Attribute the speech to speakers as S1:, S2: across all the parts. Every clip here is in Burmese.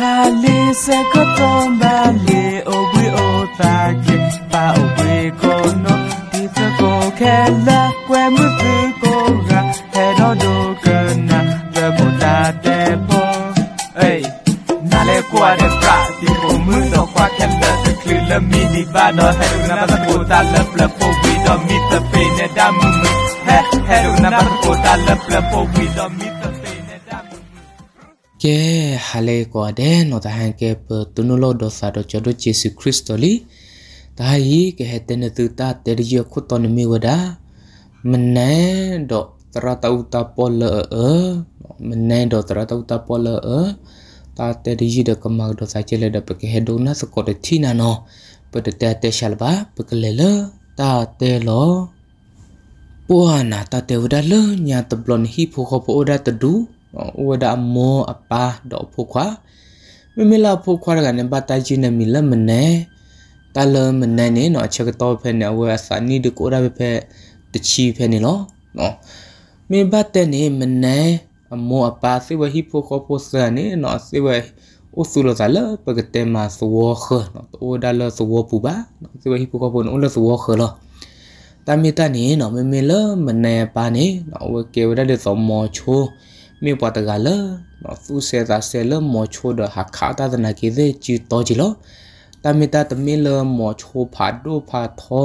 S1: ha li se ko tomba le o gwe o ta ke pa o gwe ko no ti ta ko ke la kwe mu pu ko ga he do na de bo ta te po ei na le kwa de pra ti ko mu no kwa ke la se klu la mi ba no he do na ba ko ta la pla po wi do mi ta pe ne da mu he he do na ba ko ta la pla po wi do mi ke hale ko de no ta han ke pe tunulo do sa do chodo jesu kristo li ta yi ke he te ne tu ta te ri yo khut ton mi wada mne do tra ta u ta po le e mne do tra ta u ta po le e ta te ri yi de ka ma do sa che le de pe ke he do na so ko de thi na no pe de te te shal ba pe ke le le ta te lo ပူဟာနာတတေဝဒလညာတဘလွန်ဟီဖိုခပိုဒါတဒူဥဝဒမောအပါတော့ဖို့ခွာမိမိလာဖို့ခွာကနဘတိုင်ချင်းနမီလမနဲတလမနဲနေနော်ချက်တော့ဖဲနေဝဲစာနီဒီကိုရဖဲတချီဖဲနေလို့နော်မင်းဘတ်တဲ့နေမနဲအမောအပါစေဝဟိဖို့ခေါ်ဖို့စနေနော်စေဝဥစုလဇလပကတေမသဝခနော်တိုဒါလသဝပူပါနော်စေဝဟိဖို့ခေါ်ဖို့နော်လသဝခလောတမီတနေနော်မမေလမနဲပါနေနော်ဝကေဝရတဲ့သမောချိုး mi pata gala no thu se ta se le mo cho da ha kha ta da na ki de chi to ji lo ta mi ta ta mi le mo cho pha do pha tho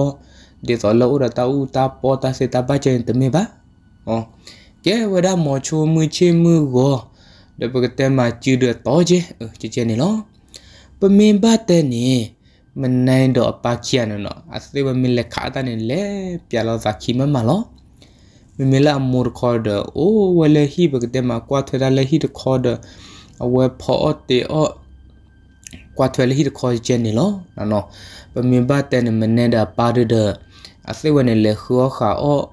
S1: de so lo ra ta u ta po ta se ta ba chen ta mi ba o ke wa da mo cho mu chi mu go de ba te ma chi de to ji chi chen ni lo pa mi ba te ni มันในดอกปากเขียนเนาะอาศัยว่ามีเลขาตาเนี่ยแหละเปียเราสักขีมันมาเนาะမမလာမူရခေါ်ဒအိုဝလဟီဘကဒမကွာထွေလာလဟီတခေါ်ဒအဝဲဖော့တေအော့ကွာထွေလာဟီတခေါ်ဂျန်နီလောနော်ပမင်ဘတန်မနေဒါပါဒဒအသိဝနေလေခောခါအော့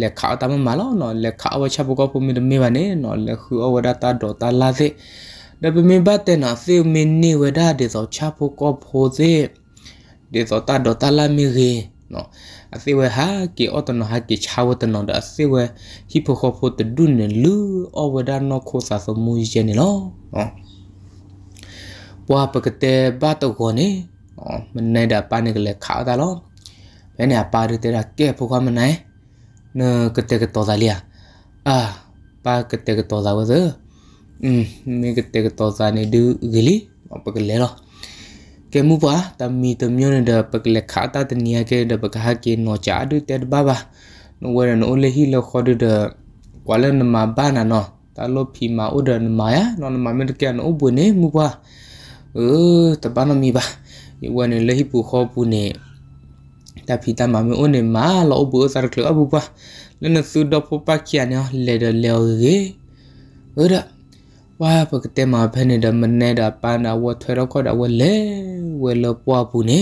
S1: လေခါတမမလောနော်လေခါဝချဘကပမင်မေဝနေနော်လေခူအဝဒတာဒေါ်တာလာစေဒါပမင်ဘတန်အသိမင်းနေဝဒဒေသောချဘကဖိုစေဒေသောတာဒေါ်တာလာမီရေနော်အစေဝဟာကေအော်တနဟာကေချာဝတနဒအစေဝဟီပိုခိုဖိုတဒုန်နလူအော်ဝဒါနောခိုဆာသမူဂျေနီလောနော်ဘွာပကတဲ့ဘာတော့ကိုနေမနိုင်တာပါနေကလေးခါတာလောဘယ်နဲ့ပါရတဲ့ကဲဖို့ကမနိုင်နကတဲ့ကတော့သားလျာအာပါကတဲ့ကတော့သားဝဇအင်းမင်းကတဲ့ကတော့သားနေဒူဂလီပကလေးလော ke mu pa tammi tamyo ne da pakle khata ta niya ke da pakha ke no cha du te ba ba no wa no le hi lo khod da kwala na ma ba na no ta lo phi ma u da na ma ya no na ma me ke no bu ne mu pa e ta ba no mi ba i wa ne le hi pu kho pu ne ta phi ta ma me o ne ma lo bu sa ra klo bu pa le na su do pu pa kya ne le da le ge ora ဝါပကတဲမှာဖဲနေတာမနေတာပန်းတာဝထွေတော့ခေါ်တာဝလဲဝဲလပွားဘူးနေ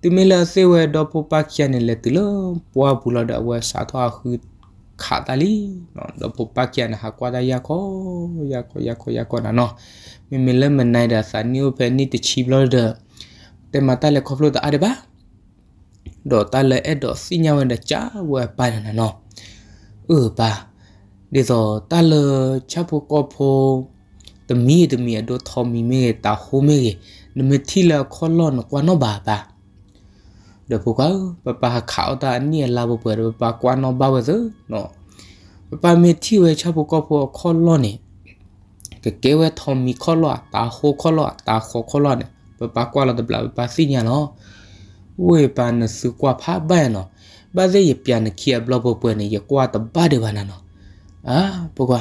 S1: သူမလာစေဝဲတော့ပပခရနေလေတလပွားဘူးလာတော့ဝဲစာထွားခုခါတလီနော်တော့ပပခရနေဟာကွာတရခေါ်ရခေါ်ရခေါ်ရခေါ်နာနော်မင်းမလဲမနိုင်တာစာနီယိုဖဲနီတချီဘလော့ဒါတဲမှာတလဲခေါ်လို့တာအရပါတော့တလဲအဲ့တော့စညာဝန်တချဝဲပါနေနော်ဥပါလေဇောတာလချပ်ဖို့ကောဖို့တမီတမီအတော့ထော်မီမေတာဟိုမေနမတိလာခေါ်လွန်ကွာနောဘာပါဒပုကပပခေါတာနီလာဘပွဲပပကွာနောဘာဝဇနော်ပပမေတိဝဲချပ်ဖို့ကောဖို့ခေါ်လွန်နေကကေဝဲထော်မီခေါ်လွန်တာဟိုခေါ်လွန်တာခေါ်ခေါ်လွန်နေပပကွာလာတပလာပပစီညာနော်ဝေပန်စုကွာဖာဘဲနော်ဘာဇေယပြန်ခိယဘလဘပွဲနေယကွာတဘာဒေဝနာနော်အာပကွာ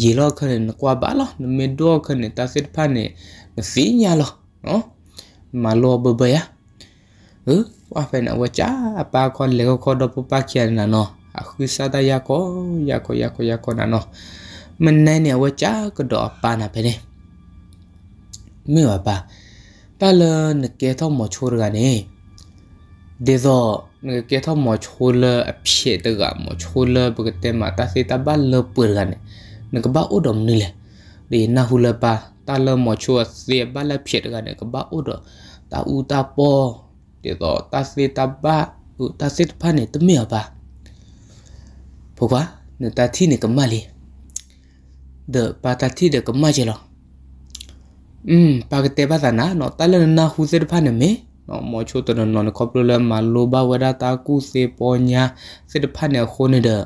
S1: ရေလောက်ခနဲ့နကွာပါလားနမင်တော့ခနဲ့တဆစ်ဖာနဲ့နစီညာလောနော်မလောဘဘယာဟူဝါဖဲနဝချာပါခွန်လေခေါ်တော့ပပကျန်နာနော်အခုစားတရကောရကောရကောရကောနာနော်မနိုင်နေဝချာကတော့ပါနာဖဲနေမေဝပါပါလနကေတော့မချိုရကနေဒေဇော ke tho mo chola aphe ta ga mo chola bgate ma ta se ta ba le pur ga ne ne ba odom ni le de na hu le ba ta le mo chu se ba la phe ta ga ne ba odo ta u ta po de do ta se ta ba u ta se pa ne te me ba po ba ne ta thi ne ka ma le de pa ta thi de ka ma je lo อืมปากเตบาสานะเนาะตะละนาฮูเซตพะนะเมနော်မောချိုတနနော်ခေါပလိုလမလိုဘဝဒတာကုစေပေါ်ညာစစ်တဖတ်နဲ့ခိုးနေတဲ့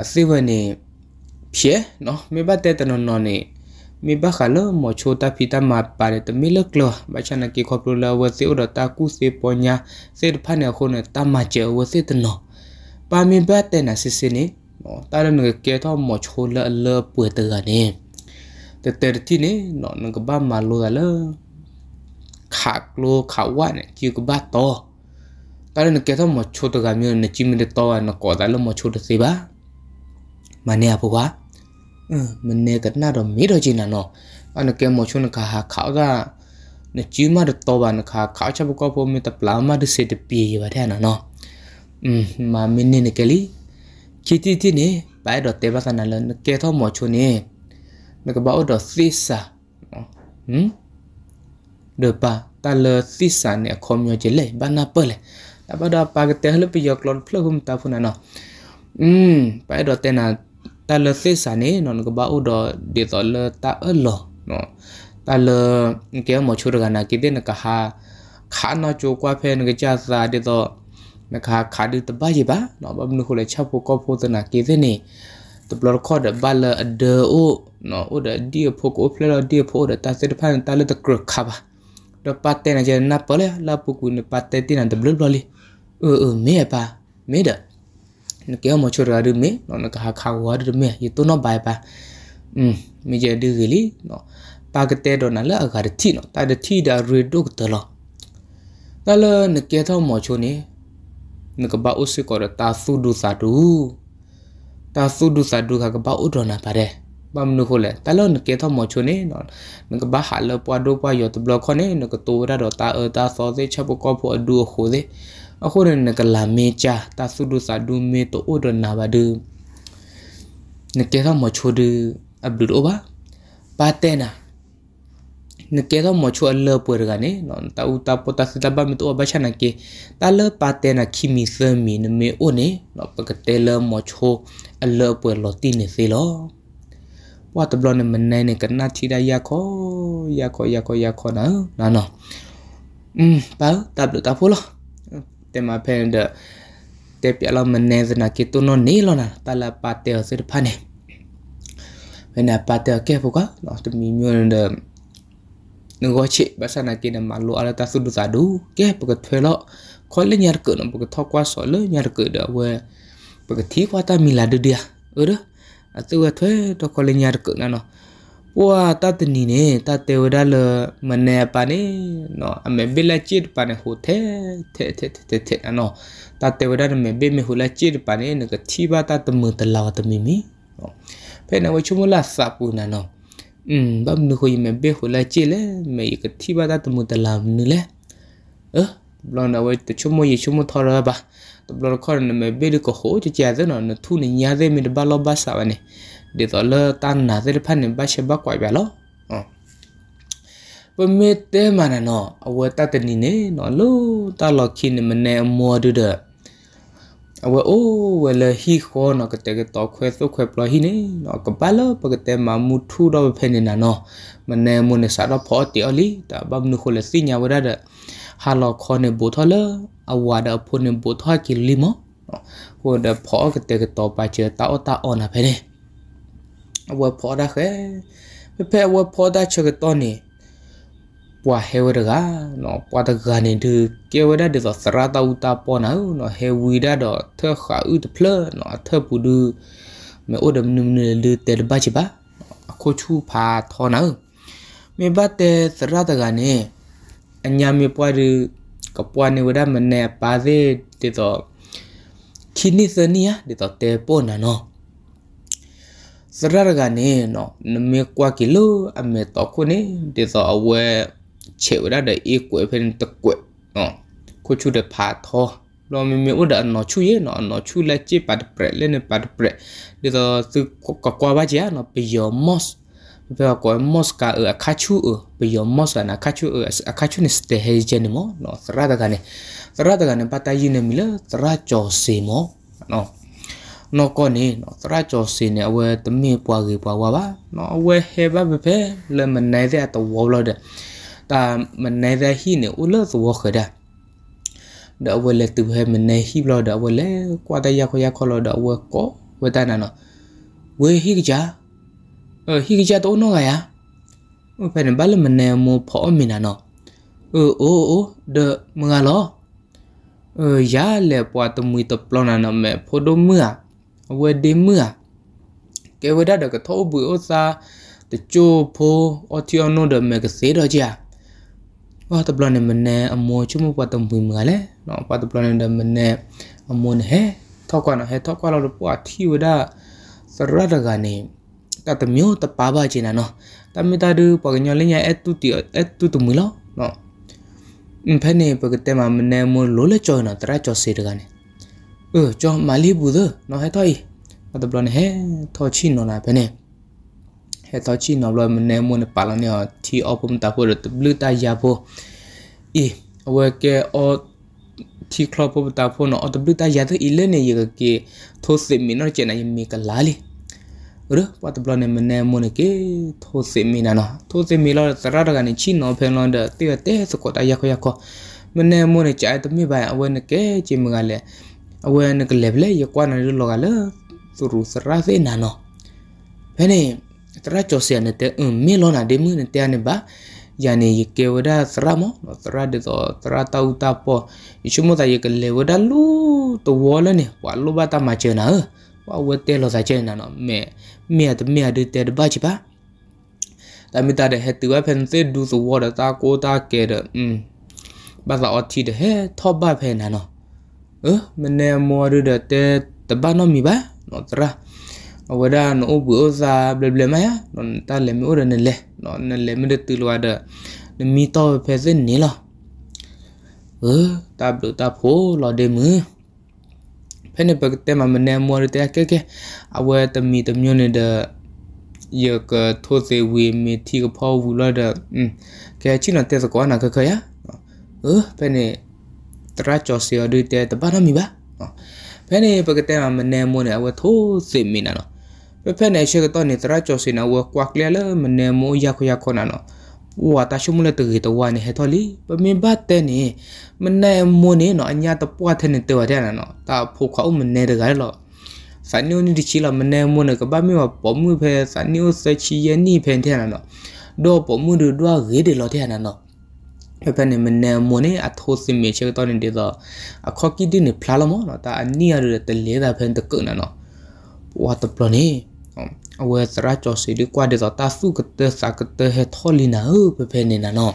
S1: အစိဝနေဖြဲနော်မေဘတဲ့တနနော်နေမေဘခါလမောချိုတာဖီတာမာပါရတမီလကလဘာချနကီခေါပလိုလဝစေဥဒတာကုစေပေါ်ညာစစ်တဖတ်နဲ့ခိုးနေတာမကျဝစေတနော်ပါမေဘတဲ့နစစ်စင်းနေနော်တာရနကကေတော့မောချိုလလပွေတကနေတဲ့တဲ့တိနေနော်ငကဘာမာလိုလာလားขากโลขาวานจิกบาตอการนเกทมชดกามีนจิมเดตอนกอดาลมชดสิบามาเนี่ยพวกว่าเออมันเนี่ยกันน่าดมีดจินะเนาะอันเกมชนกาหาขาวกานจิมาดตอบานขาขาวชบกอพมีตะปลามาดเสตปีอยู่ว่าแท้นะเนาะ อืมมามินเนี่ยกะลีคิดที่นี่ไปดอเตบาสนะแล้วเกทมชนเนี่ยนกบ่าวดอซิซาหึ de pa ta le sisa ne khom yo jele ba na pa le ta ba da pa te hlo pi yo klon phlo hum ta phuna no um pa do te na ta le sisa ne non ko ba u do de to le ta e lo no ta le ke mo chu ga na ki de na ka ha kha na chu kwa phe ne ja sa de to na kha kha de ta ba ji ba no ba nu ko le cha po ko po ta na ki de ne ตบลอคอดบาลเดอโอเนาะโอเดดีโพโกเพลอดีโพเดตาเซตพันตาเลตกรคับတော့ပတ်တဲ့နေကြနပ်ပလေလာပုကူနေပတ်တဲ့တင်တဲ့ဘလဘလီเออเออเมียปะเมียเด้อนกเอมอชราดูเมนอนกหาขาวาดูเมยตุนอบายปะอืมมีเจดูกลีเนาะปากเตดอนะละอกาทีเนาะตาดทีดาเรดุกตลอตะลนกเอทอมอชนี่นกบาอุสิกอรตาสุดุสาดูตาสุดุสาดูกะกบาอุดอนะปะเดပမ်နုခိုလေတလောနကေထမောချုနေနော်နကဘာဟာလပွားဒိုပွားယောတဘလခနဲ့နကတိုရာတော့တာအတာစောစေချပကောဖို့အဒူခိုစေအခုရနကလာမေချာတာဆုဒုစာဒူမေတိုအိုဒနာဘဒူနကေထမောချုဒူအဘဒူအိုဘာပါတဲနာနကေတော့မချွအလပွေရကနေနော်တာဥတာပတာစတဘမတော့ဘချနာကေတာလပါတဲ့နာခီမီသမီနမေအိုနေနော်ပကတဲလမချွအလပွေလော်တီနေစေလောว่าตบลอนเนี่ยมันในเนี่ยกันนาที่ได้ยาคอยาคอยาคอยาคอนะนั่นเนาะอืมเปล่าตับหรือตับพูดเหรอแต่มาเพนเดเตปิอะไรมันในสนาคิดตัวนนี้แล้วนะตาลาปาเตอร์สุดพันเนี่ยเป็นอะไรปาเตอร์แก่พวกก็เราจะมีมือนเดนึกว่าเชื่อภาษาหน้ากินน้ำมันลู่อะไรตัดสุดจะดูแก่ปกติเพล่ะคนเล่นยาเกิดน้ำปกติทอกว่าสอนเล่นยาเกิดเด้อเว้ยปกติที่ว่าตามีลาดูเดียเออเด้อအတူအထွဲတော့ကောလညာကနော်ပွာတတ်နီနေတတ်တေဝဒလမနေပါနေနော်အမေဘလချစ်ပါနေဟိုထဲထဲထဲထဲထဲအနော်တတ်တေဝဒရမေဘေမေဟိုလာချစ်ပါနေငကချီပါတတ်မတလာတမီမီဖဲနဝချုမလာစာပူနာနော်อืมบํานุคุยเมเบหุลาจิเลเมยกทีบาตะมุตะลามนุเลเออบลอนดาเวตชุมโมยชุมโมทอราบาဘလော်ခေါ်နမဘေဒကိုဟိုချေချာတဲ့နော်နသူနေညာတဲ့မင်းဘလောဘဆာဝနေဒီတော့လတန်နာတဲ့ဖန်နေဘရှဘကွာပြလောပမေတဲမနနော်အဝဲတတနီနေနော်လို့တလောက်ခင်းမနေအမောဒူဒအဝဲအိုးဝဲလဟီခေါ်နော်ကတဲ့ကတော့ခွဲသုခွဲပလဟီနေနော်ကပလပကတဲ့မမူထူတော့ဖဲနေနာနော်မနေမနေစားတော့ဖော်တီအလီတဘမနုခလစီညာဝရဒဟာလောက်ခေါ်နေဘူထော်လားအဝါဒဖုန်ဘုထွားကီလီမဟိုဒဖောကတေကတောပါချေတာအတာအော်နာဖဲလေအဝဖောဒါခဲဖဖဲအဝဖောဒါချေကတောနေပွာဟဲဝရကနော်ပွာတကနေဒကေဝဒဒေစရာတာဥတာပေါ်နာနော်ဟဲဝီဒါတော့ထခါဥတဖလနော်ထပူဒူမေအိုဒမနုမနလေတဲဘချပါအခုချူဖာထောနာမေဘတ်တဲစရာတကနေအညာမေပွားဒူကပွားနေဝဒမနေပါသေးတေတော့ခင်းနေစနီးရတေတော့တေပေါ်နာနော်စရရကနေနော်နမေကွာကီလိုအမေတော့ခုနေတေတော့အဝဲခြေဝဒတဲ့အီကွယ်ဖင်တကွယ်နော်ခုချူတဲ့ဖာသောလောမီမီဥဒအနော်ချူရဲ့နော်အနော်ချူလက်ချစ်ပတ်ပရက်လဲနေပတ်ပရက်တေတော့သူကွာကွာပါကြာနော်ပီယောမော့စ် veo ko mosca e akachu e veo mosca na akachu e akachu ni ste heje ni mo no trada gane trada gane patayi ne mila tra cho se mo no no ko ni no tra cho se ne awe tmi pwa ge pwa wa ba no awe he ba be pe le man nai de to wo lo de ta man nai de hi ne u lo to wo kha da da awe le tu he man nai hi lo da awe le kwa da ya ko ya ko lo da awe ko we ta na no we hi ja ဟိကချတော့နော်ကရဖဲနဘလမနေမဖောမီနာနော်အိုအိုဒမငါလောရာလေပွားတမွီတပလနာနမေဖိုဒိုမွာဝေဒီမွာကဲဝဒဒကသောဘူဥစာတချိုဖိုအော်တီယနိုဒမေကစေတော့ကြာဝါတပလနေမနေအမောချုမပွားတမွီမလဲနော်ပွားတပလနေဒမနေအမောနဟဲထောက်ကွာနဟဲထောက်ကွာလို့ပွားထီဝဒစရဒကနေ ta temyo ta paba china no ta mi ta du pa nyo le nya et tu ti et tu tu mu lo no phe ne pa te ma mne mo lo le cho na tra cho se ga ne ờ cho ma li bu de no he thoi ma ta blo ne he tho chi no na phe ne he tho chi no lo mne mo ne pa la ne ti opum ta po de blu ta ya po e awe ke o ที่ครอบครัวตาพ่อเนาะอตบลุตายาตัวอีเลนเนี่ยเยอะเกโทษสิมีนอเจนายมีกันลาลีရပတ်ပလနေမနေမနကေထိုစေမီနာနာထိုစေမီလာစရဒကနေချီနောဖန်လွန်တဲ့တေတဲစကောတယခယခမနေမနကြိုက်တမိပိုင်အဝဲနကေချီမကလေအဝဲနကလေလေယကွာနရလောကလေသူရူစရာစေနာနောဖနေတရချောစီနေတဲ့အင်းမီလောနာဒေမနတဲနေပါယနေ့ကေဝဒသရမောသရဒသောသရတဥတပေါ်ယေရှုမတယေကလေဝဒလူတဝလနေဝလဘတာမချေနာဝဝတဲလောစာချဲနာနော်မဲမဲတမဲတတဲတပါချပါတမတတဲ့ဟဲ့သူဝဖန်စစ်ဒူဆိုဝဒတာကိုတာကဲတဲ့อืมဘာသာအတီတဲ့ဟဲ့ထောဘဖဲနာနော်เออมันแนมัวด้วยแต่แต่บ้านน้องมีบ้านอนตระဝဒနဥပ္ပဇာဘလဘလမယနွန်တလည်းမဥရနလေနွန်နလည်းမဒတူလဝဒနမီတော့ဖဲစင်းနေလားအဲတဘလတဖိုးလော်ဒေမူ ne bag te ma ne mo re te ke ke awe ta mi ta myo ne da ye ka tho se we mi thi ka phaw bu la da ke chi na te sa ko na ka ka ya ơ pe ne tra cho se o de te ta ba na mi ba pe ne bag te ma ne mo ne awe tho se mi na no pe pe ne she ka to ne tra cho se na wa kwa kle la ma ne mo ya ko ya ko na no ဝါတရှုမလတကြီးတဝါနေဟဲ့တော်လီပမင်ဘတ်တဲ့နေမနဲ့မွနေနော်အညာတပွားတဲ့နေတော်တဲ့နော်တာဖိုခေါမနေတကယ်လောစန်နီယိုနီဒီချီလာမနဲ့မွနေကဘာမေဝပေါ်မှုဖဲစန်နီယိုစချီယနီဖဲတဲ့နော်တော့ပေါ်မှုတို့တော့ရေးတယ်လို့တဲ့နော်ဖဖနေမနေမနေအထိုးစင်မချေတော့နေတယ်တော့အခေါကီဒီနေဖလာလမောနော်တာအနီရတဲ့တလေတာဖဲတကုနော်ဝါတပလနေအဝဲစရာကျော်စီဒီကွာဒေတာစုကတစကတဟထောလီနာပပေနေနာနော်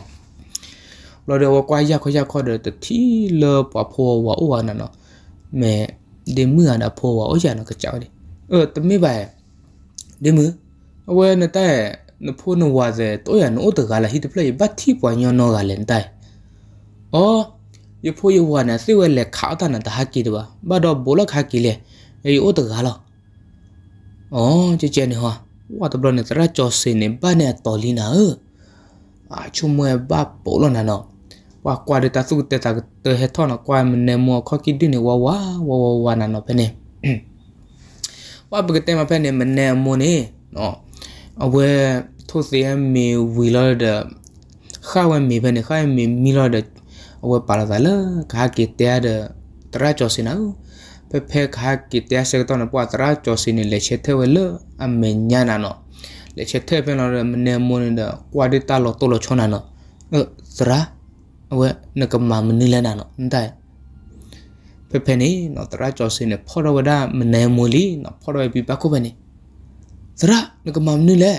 S1: လော်ရဝကွာရခရခဒတတိလပဖောဝဝနာနော်မဲဒီမွအနာဖောဝအရနကကြောက်တယ်အဲတမိပါဒီမွအဝဲနတဲ့နဖို့နဝဇေတော့ရနိုတကလာဟိတပလေဘတ်တိပွာညောနောကလန်တိုင်အော်ယဖို့ယဝနာစေဝဲလက်ခါတာနတဟကီတပါဘာတော့ဘောလခါကီလေအေဩတကလာ哦这这呢哈我都不能在做事呢把呢道理呢啊出门把不了呢哇挂的他苏的他的黑头呢挂门呢莫靠起的呢哇哇哇哇哇呢呢呢哇不个 tema ဖက်နေမနေမွန်နေနော်အဝဲထိုးစရမေဝီလာဒခါဝဲမေဖက်နေခါမေမီလာဒအဝဲပါလာလာခါကေတဲဒတရာချောစင်နော်ဖဲခါကိတဲဆက်တော့နပွားတရာကျော်စင်းလေချက်ထဲဝဲလအမေညာနာနော်လေချက်ထဲပင်လာမနေမွန်းတဲ့ကွာဒီတာလောတော့လောချောနာနော်အဲတရာအဝဲနကမမနီလနာနော်အန်တိုင်ဖဖနေနော်တရာကျော်စင်းနဲ့ဖော်ရဝဒမနေမွန်းလီနော်ဖော်ရဝပြပကုပနေတရာနကမမနီလဲ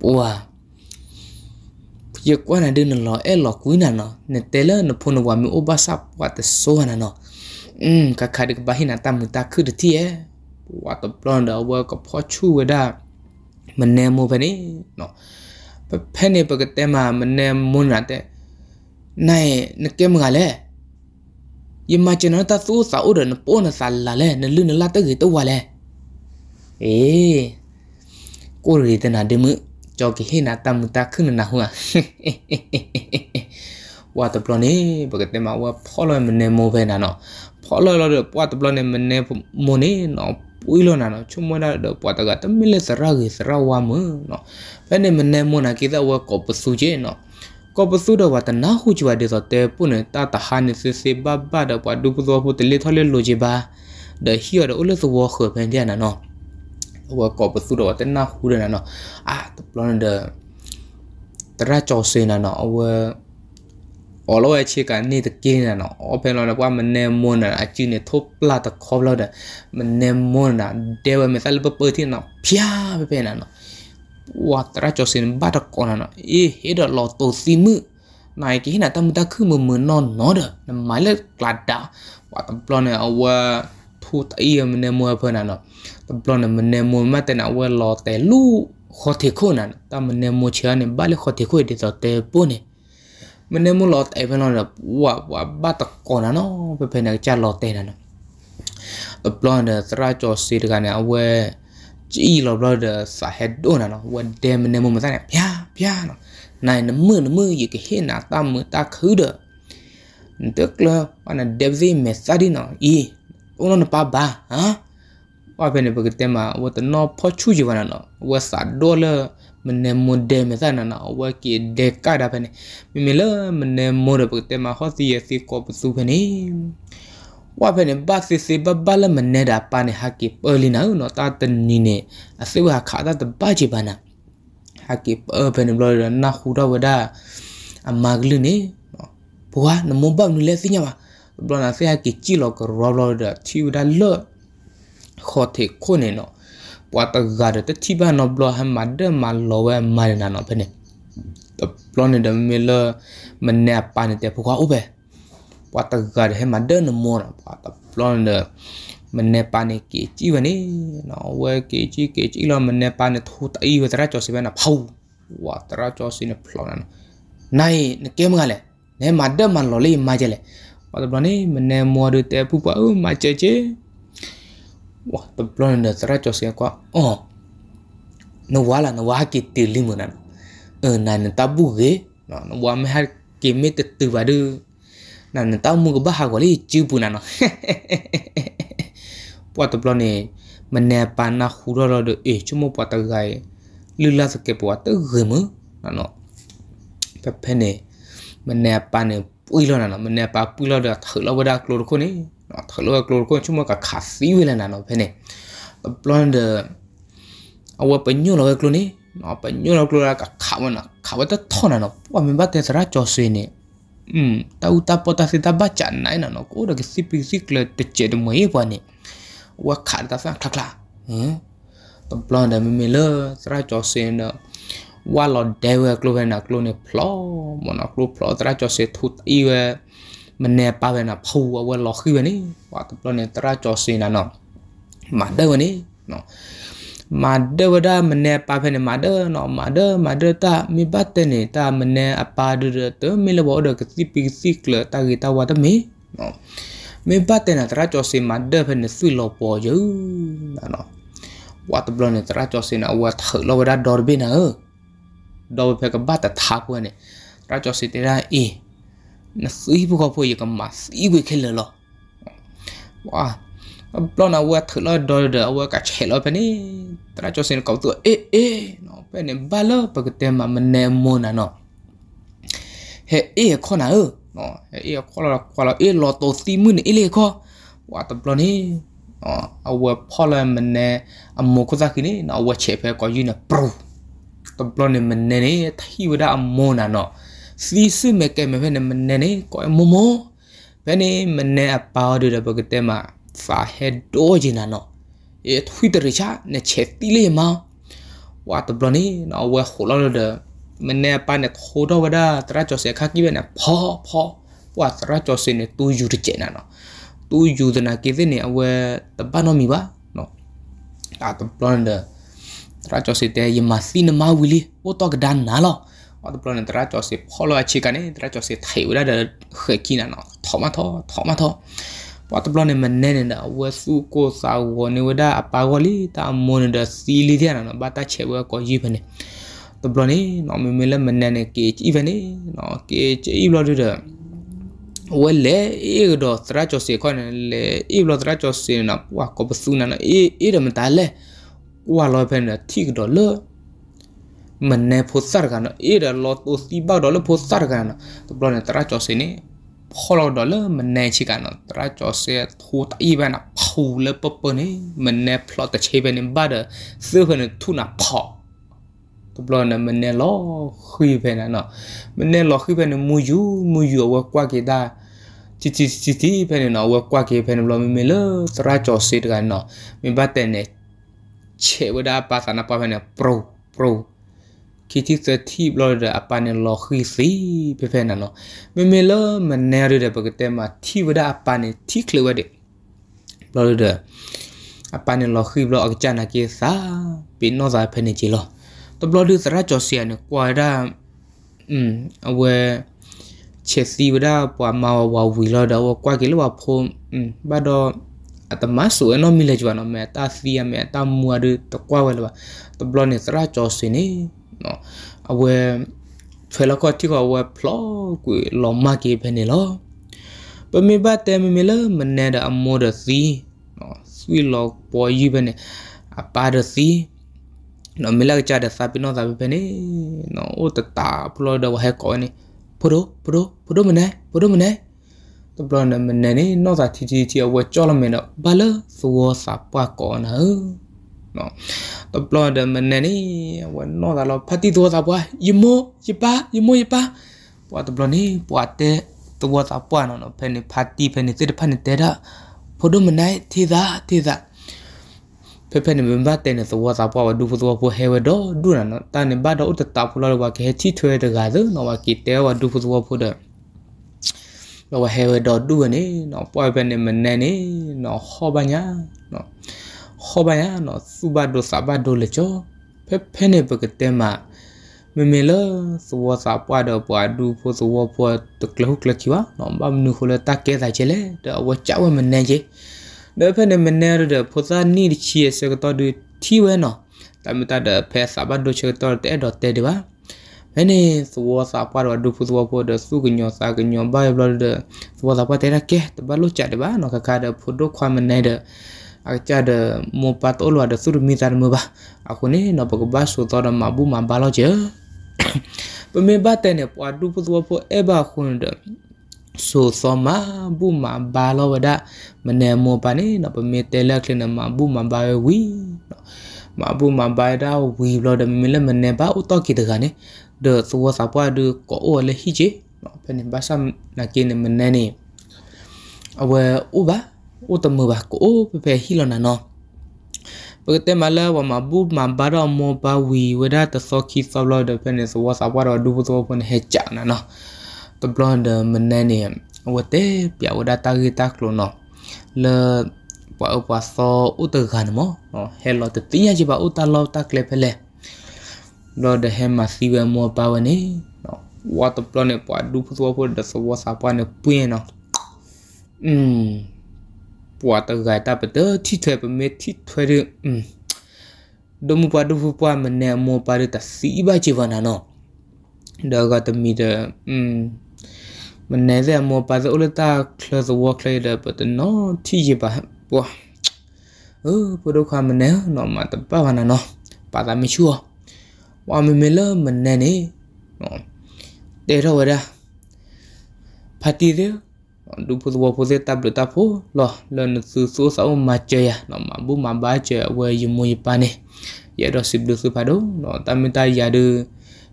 S1: ပွား ye kwa na de lo e lo kuina no ne tele no phono wa mi obasa wa te so na no um ka kha de bahina ta mu ta khu de ti e wa to blonde wa ko pho chu wa da mne mo ba ni no pa phe ne pa te ma mne mo na te nai ne ke ma le ye ma chen na ta so sa o de ne po na sa la le ne lu ne la te ge to wa le เอกูรีตนาเดมึကြောကိဟေနာတမူတာခွနနာဟွာဝါတပလနေဘကတမဝါဖော်လမနေမောပဲနာနော်ဖော်လလောတော့ပွားတပလနေမနေမိုနေနော်ပွေးလောနာနော်ချုံမနာတော့ပွားတကတမီလက်စရာကြီးစရာဝါမနော်ဘယ်နေမနေမိုနာကိတာဝါကောပဆူချေနော်ကောပစုတော့ဝတနာဟုချဝဒေဆိုတဲ့ပုန်တတဟာနေစစ်စစ်ဘဘတော့ပဒုပဇောဟုတလေထော်လေလိုချေပါဒဟီရတော့လသဝခပြန်ပြန်နော်ว่ากอปสุดูดอเต้นน่าคูเลยนะเนาะอ่ะตบลอนเดอร์แต่ละจอเซนะเนาะว่าอ๋อเราไอชีกันนี่ตะกี้นะเนาะออเป็นเราว่ามันเนมอนนะจีเนี่ยทบปลาตะคอบเราเด้อมันเนมอนนะเดี๋ยวมันสลูกเปิดที่เนาะพิ้าไปเป็นนะเนาะว่าแต่ละจอเซนบัดตะกอนนะเนาะเอ๊ะเฮ็ดเราโตซีมือนายกี่น่ะตั้มตะคือมือมือนอนนอนเด้อนั่นหมายเลขกลัดดาว่าต้าปลอนเนี่ยเอาว่าခုတအီမနေမွေဖနာနော်ဘလောနမနေမွေမတနာဝဲလောတဲလူခေါ်ထေခုနန်တမနေမွေချာနေဘာလေခေါ်ထေခုဒီတော့တဲပုန်နေမနေမလောတဲဖလောနဝဝဘတ်ကောနနော်ဖဖနေချာလောတဲနနော်ဘလောနသရာကျော်စီတကနေအဝဲကြည်လောဘလောဒစာဟက်ဒိုနနော်ဝတဲမနေမွေမတနာဗျာဗျာနော်နိုင်နမွေနမွေရေကဟေနာတမတခူးဒေ tức là bạn là đẹp gì mẹ xa đi nó y ono na pa ba ha wa pe ne pagate ma wa ta no pho chu ji ba na no wa sa dollar မနေမွန်ဒဲမစနနာဝကီဒဲကတာဖနေမမလမနေမောရပတေမဟောစီယစီကောပစုဖနေဝဖနေဘတ်စီစီဘဘလမနေတာပါနေဟကီပလီနာနော်တာတနီနေအစေဝခါတာတပချီပါနာဟကီပဘနေဘလရနာခူရဝဒါအမဂလနေဘွာနမဘနလဲစညပါဘလနာဖေဟာကီချီလောကရောလောဒချီဝဒလောခေါ်ထေခုန်နော်ပွာတဂါရတချိဘနော်ဘလဟမ်မဒမလောဝဲမရနာနော်ဖနေဘလနဒမီလမနေပန်တဲ့ဖကွာဥပဲပွာတဂါရဟမ်မဒနမောနပွာတဘလနမနေပန်ကီချီဝနေနော်ဝဲကီချီကီချီလောမနေပန်ထူတီဝတရာကျော်စီဘနာဖောဝါတရာကျော်စီနဖလောနနိုင်နကေမကလည်းနဲမဒမလောလေးမကြလေဘာတဘလနေမနမောရတဲ့ပူပါဦးမချေချေဝါတဘလနေစရချောစကွာအော်နဝါလာနဝါကီတီလီမနန်အနန်တဘူဂေနဝါမဟာကီမီတတူဘာဒူနန်တောင်းမူကဘာဟာကလေးချူပူနာနော်ပွာတဘလနေမနပါနာခူရရဒအေချမပွာတဂိုင်လူလာစကေပွာတဂေမနော်ပပနေမနပါနေပွီလောနာနော်မနေ့ပါပွီလောတာထလောဝဒါကလိုရခုနေနော်ထလောကလိုရခုချုမကခါစီဝေလနာနော်ဖဲနေပလွန်ဒအဝပညိုလောကလိုနေနော်ပညိုလောကလိုရာကခါဝနာခါဝတထောနာနော်ပွာမင်ဘတ်တဲ့စရာကြောဆွေနေอืมตาอุตาปอตาสิตาบาจันไหนนะเนาะกูดกสิปิสิกเลตเจดมวยปะนี่ว่าขาดตาสักทักละหึตบลอนเดมเมเลสราจอเซนเนาะဝါလော်ဒဲဝဲကလိုဝဲနာကလိုနေဖလောမနာကလိုဖလောတရာကျော်စေထုတ်ဤဝဲမနေပါဝဲနာဖူဝဲလော်ခိဝဲနေဝါတပလနေတရာကျော်စေနာနော်မာဒဲဝဲနေနော်မာဒဝဒမနေပါဖနေမာဒနော်မာဒမာဒတာမိဘတနေတာမနေအပါဒရတမေလဘောဒကတိပိစိကလတာဂီတာဝတ်မေနော်မိဘတနေတာတရာကျော်စေမာဒဖနေဆွီလောပေါ်ယူနော်ဝတ်ဘလနေတာတရာကျော်စေနာဝတ်လောဝဒဒော်ဘီနာဟေด o u เพกับบ้าแต่ทักวันเนี่ยราชสิทธิ์ได้เอนะสืีอพวกเขาพูดกับมาสืกุยเแคนเลยหรอว้าปล้นเอาว่าถือเลยโดนเดาว่ากับเชลไปนี่แเราชสิทธิ์เขาตัวเอเอเ้องเป็นเนี่ยบ้าเลยปกติมันมนี่มมันะเนาะเฮเอข้อหนเออน้อะเฮเอข้อเราข้อเราเออรอโตสีมือเนี่ยเอเลยข้อว่าตปล้นนี่เอาว่าพ่อเรามันเนี่ยอโมกุซากินี่เอาว่าเชฟไปก็ยืนนะปรูตบลอนมันเนเน่ที่วดาอโมนาเนาะซีซึเมเกเมเพนมันเนเน่ก็โมโมเพนี่มันเนอปาวดูดะปกติมาฟาเฮโดจินาเนาะเอทวิตริชาเนเชติเลมาว่าตบลอนี่เนาะเวโคลอนเดมันเนปาเนโคดวดาตราจอเสคากิเวนะพอพอว่าตราจอเสเนตูยูริเจนาเนาะตูยูดนาเกเซเนอเวตบานอมีบาเนาะอ่ะตบลอนเดတရာကျော်စီတဲ့ယမသီနမဝီလီဝတော့ကဒန်နာလောအဒပလန်တရာကျော်စီဖော်လာချီကနေတရာကျော်စီထိုင်ဝရတဲ့ခေကီနာနော်ထောမထောထောမထောဝတ်ပလန်မနဲနေတာဝစုကိုစာဝနေဝဒအပါဝလီတာမွန်ဒစီလီတဲ့နော်ဘာတာချေဝကိုကြီးဖနေတပလန်နေနော်မမလမနဲနေကေချီဖနေနော်ကေချီဘလော့တဲ့ဝဲလေအေဒိုသရာကျော်စီခေါ်နေလေအေဘလော့သရာကျော်စီနော်ဝါကပစုနာနော်အေအေရမတားလေဝါလောဖဲနဲ့ထိကတော့လောမနေဖို့စရကန်အေရလောတိုစီဘဒေါ်လဖို့စရကန်တပလနဲ့တရာချောစင်းခေါ်တော့ဒေါ်လမနေချိကန်တရာချောစေထူတီဘနာဖူလပပနေမနေဖလော့တချေဘနေဘာဒဆေဖနထူနာဖော့တပလနဲ့မနေလောခွေဖဲနော်မနေလောခွေဖဲနမူယူမူယူဝကွာကေဒါချီချီချီတီဖဲနော်ဝကွာကေဖဲနဘလမမေလတရာချောစေတကန်နော်မင်ဘတ်တဲ့ che weda pa sana pa ne pro pro kiti se ti blo de apa ne lo khi si pe pe na lo me me lo me ne re de pa ke ma ti weda apa ne ti kle wede blo de apa ne lo khi blo ak chana ke sa pe no za pe ne ji lo to blo de sara cho sia ne kwa da um awe che si weda pa ma wa wi lo da wa kwa ke lo wa pho um ba do atama so eno mile jwa no me ta fia me ta muade to kwa wela ba to blone sra cho sini no awe phela ko ti ko awe plo ku lo ma ke phe ne lo pe me ba te me me lo mne da amo da si no swi lo po yi phe ne a pa da si no me la cha da sa pi no sa phe ne no o ta ta plo da wa he ko ne pro pro pro mne pro mne တပလနမနနေနော်သာတီတီချီအဝဲကြောလမင်းတော့ဘလသောစာပကောနာနော်တပလဒမနနေဝနော်သာလောဖတိသောစာပွားယမောယပါယမောယပါပွာတပလနေပွာတဲ့သောစာပွားနော်ဖဲနေဖတိဖဲနေတဲ့ဖနေတဲ့ဒါဖို့ဒမနိုင်သေးသာသေးသာဖဖနေမဘတဲ့နေသွားသွားပေါ်ဒူသွားပေါ်ဟဲဝဒဒူရနတာနေဘဒဥတတာဖလာဝကဟချီထွေတကားနော်ဝကီတဲဝဒူသွားပေါ်တဲ့လောဟဲဝဒဒူနေနော်ပွိုင်ပနေမနေနေနော်ဟောပညာနော်ဟောပညာနော်စုဘဒိုစာဘဒိုလေချောဖဲဖဲနေပကတဲမမမေလသဝစာပွားတော့ပွားဒူဖို့သဝပွားတကလုကလချီဝနော်ဘာမနုခလတကဲတာချေလေတော့ဝချဝမနေချေဒါဖဲနေမနေရတဲ့ဖို့သာနီချီစကတော့ဒူတီဝဲနော်တမတတဲ့ဖဲစာဘဒိုချေတော့တဲ့တော့တဲ့ဒီပါ ene suwa sapar wa dupu suwa po de su gnyo sa gnyo ba ya blod de suwa sapar te na ke te ba lo cha de ba no ka ka de phu do khwa man nai de a cha de mo pa to lo de su mi ta mo ba a ko ne no ba ko ba su to de ma bu ma ba lo je pe me ba te ne po dupu suwa po e ba khu de ဆိုစမဘူမဘာလဝဒမနေမောပနိနပမေတဲလကလနမဘူမဘာဝီမဘူမဘာဒါဝီဘလဒမလမနေပါဥတကိတကနေ de tua sapua de ko o le hije no pen basa na kine menene awe uba utamu ba ko o pe hilo na no pekete mala wa mabu mabara mo ba wi weda à, ta so ki so lo de pen is wa sapua do du so pen he cha na no to blonde menene awe te pia weda ta ri ta klo no le pa pa so utu gan mo hello te tinya ji ba utalo ta kle pele တော့ဒဟဲမှာစီဝဲမောပါဝနေနော် water plan နဲ့ပွားဒူဖသောဖို့ဒသဝစာပွားနဲ့ပွင်းနော်อืมပွားတကတာပတတိထွဲပမေတိထွဲရอืมဒမူပါဒူဖပွားမနဲ့မောပါရတစီဘချေဝနာနော်ဒါကတမီတဲ့อืมမနဲ့တဲ့မောပါဇိုလတာကလသဝကလေတဲ့ပတနော်တိရပါပွားเออปวดขวามันแน่หนอมาตะปะวะนะเนาะปาตาไม่ชัวร์ဝါမမလမနန်နေနော်တေရဝရဖာတီရดูพูดว่าพูดตับหรือตับพูล่ะเรื่องสูสูสาวมาเจอยน้องมาบุมาบ้าเจอเวยูมุยปานเนี่ยยาดอสิบดูสุพาดูน้องตามิตายาดู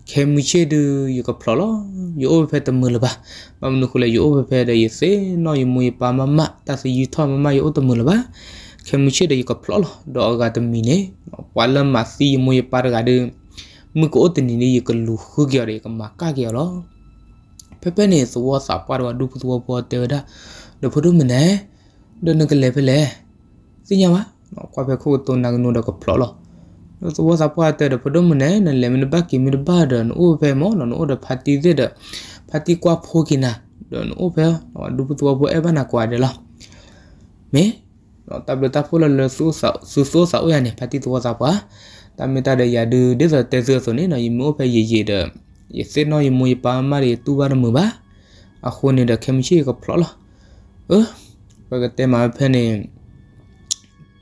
S1: เคมิเชดูอยู่กับพลอล่ะอยู่เอาไปเตมือเลยปะบางนุคุเลยอยู่เอาไปได้ยี่สิน้องยูมุยปามามาตาสิยูทอมามาอยู่เอาเตมือเลยปะเคมิเชดูอยู่กับพลอล่ะดอกกาตมีเนี่ยวันละมาสี่ยูมุยปาระกาดูมึงก็อดนี่นี่ก็ลูฮึกเกี่ยวเลยก็มากาเกี่ยวหรอเป๊ะเนี่ยสวอสับปะว่าดูตัวพอเตอดะเดี๋ยวพอดูมันแน่เดินกันเลยไปเลยสิยังวะကွာပဲခုတုန်နာကနိုတော့ကပလောလောနော်သဘောစားပွားတဲ့ပဒုံမနဲနလေမနဘကီမီဘာဒန်အိုပဲမောနော်အိုဒဖာတီဇေဒဖာတီကွာဖိုကီနာဒန်အိုပဲနော်ဒူပတဝဘအဲဘနာကွာတယ်လားမေနော်တပ်လက်တဖိုလလဆူဆူဆူဆူအိုရနေဖာတီသဘောစားပွားတာမတတဲ့ရဒူဒစ်ဆိုတဲဆဆိုနေနော်ယမိုဖဲရေရေတဲ့ရစေနော်ယမွေပါမရီတူဘာမဘာအခုနေတဲ့ခင်ရှိကဖလော်လားเออปกติมาเพื่อนเอง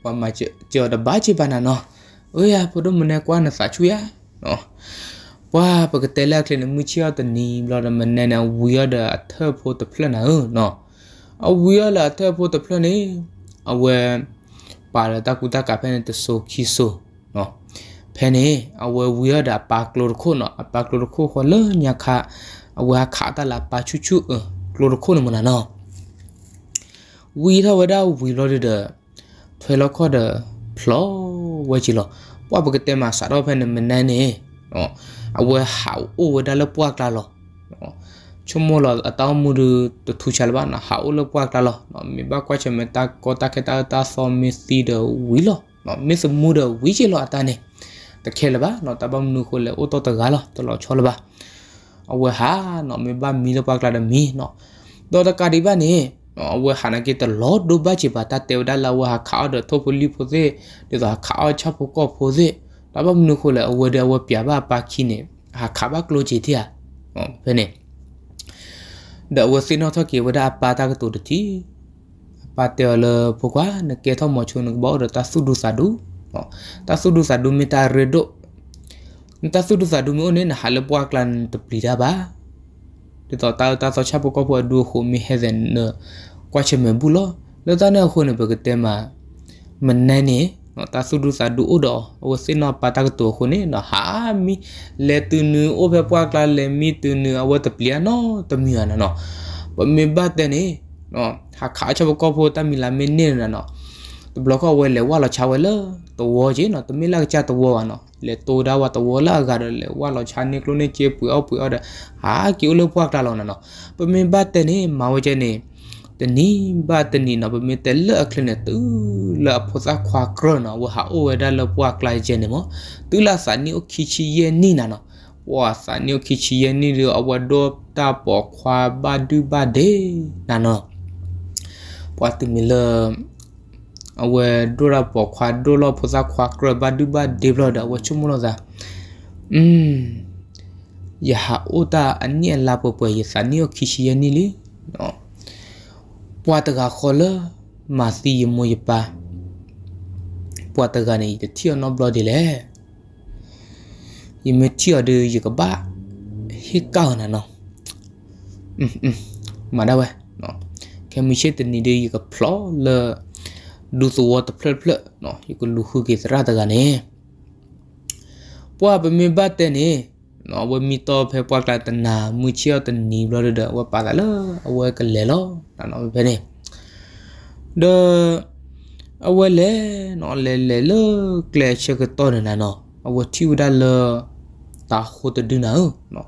S1: พอมาเจอเจอดบ้าจีบานะเนาะเอ้ยพอดมันเนี่ยกว่านะสาชุยะเนาะว่าปกติแล้วเคลนมือเชี่ยวตันนี้เราดมันเนี่ยนะวิวเดอเธอพูดแต่เพลินนะเออเนาะเอาวิวละเธอพูดแต่เพลินนี่เอาเวปาละตากูตากาเพื่อนแต่โซคิโซဖဲနေအဝဲဝီရဒပါကလိုခုနော်ပါကလိုခုခလညခအဝါခတာလာပါချူချူကလိုခုနမနာနော်ဝီထဝဒဝီလိုဒထွေလခေါ်ဒဖလောဝဲချီလောပွားပကတဲမှာစာတော့ဖဲနေမနန်းနေနော်အဝဲဟာအိုဝဒလပွားကလာလောနော်ချုံမလအတောင်းမှုတူထူချလပါနဟာအိုလပွားကလာလောနော်မိဘကွာချမတာကောတာကတာတာဆောမစ်စီဒဝီလောနော်မစ်မှုဒဝီချီလောအတန်းနေတခဲလပါနော်တပမနုခိုလေအိုတော်တကားလားတလောချောလပါအဝဟာနော်မေဘာမီလပါကလာဒမီနော်တော်တကာဒီပါနေအဝဟာနကေတလောဒုဘချီပါတတေဝဒလာဝဟာခါဒထိုပလီဖိုစေဒီသာခါချဖို့ကောဖိုစေတပမနုခိုလေအဝဒဝပြပါပါခိနေဟာခါဘကလိုချီတီယာဘယ်နေဒဝစီနောထကေဝဒအပါတာကတူတတိပါတေလပုကွာနကေထမချုံဘောဒတဆုဒုစာဒု po ta sudu sadu mita redo ta sudu sadu mi one na hal po aklan teplida ba de to ta ta so chapo ko po du ho mi heaven no kwa che me bulo le ta na ho ne be ke ma man na ne no ta sudu sadu odo o se na pa ta to ho ne na ha mi le tu nu o be po aklan le mi tu nu awa teplia no to mi ana no ba me ba te ne no ha kha chapo ko po ta mi la me ne na no ตบล็อกเอาไว้เลยว่าเราชาวเลยตัวจีเนาะตัวไม่ลักจ้าตัวเนาะเลยตัวดาวตัวละกันเลยว่าเราชาเนี่ยกลุ่นเนี่ยเจ็บปุ๋ยเอาปุ๋ยเอาเด้หาคิวเลือกพวกเราเนาะเป็นมีบัตรเนี่ยมาว่าจะเนี่ยတနီဘာတနီနော်ဗမေတဲလအခလနေတူလာဖောစာခွာကရနော်ဝဟာအိုဝဒါလပွားကလိုက်ဂျေနေမတူလာစာနီအိုခီချီယေနီနာနော်ဝါစာနီအိုခီချီယေနီရအဝဒိုတာပေါ်ခွာဘာဒူဘာဒေနာနော်ပွားတူမီလာအဝဲဒိုရာပေါ်ခွာဒိုလောဖူစာခွာကရဘဒူဘဒေဗလော့ဒါဝချုံမလောဇာอืมยาหาโอตาอันนี้ลาปปวยสานิโอคิชิยานิลิเนาะปวตกาคอลมาซียมวยปาปวตกานี่เที่ยวนอบลอดิแลยมเที่ยวดือยกบะฮิกาวนะเนาะอืมๆมาดาเวเนาะแค่มีเชตนี่ดือยกพลอเลดูสวอตเพลเพลเนาะยูก็ลูฮูกิสระตะกันเนပွားပမင်ပတ်တဲ့နေနော်ဝမီတော့ဖဲပွားကလာတနာမူချီတနီဘလဒဝပါလာလအဝဲကလေလောနော်ဘယ်နေဒအဝဲလေနော်လေလေလကလေချကတော်နေနော်အဝတီဝဒလတာခိုတဒူနာနော်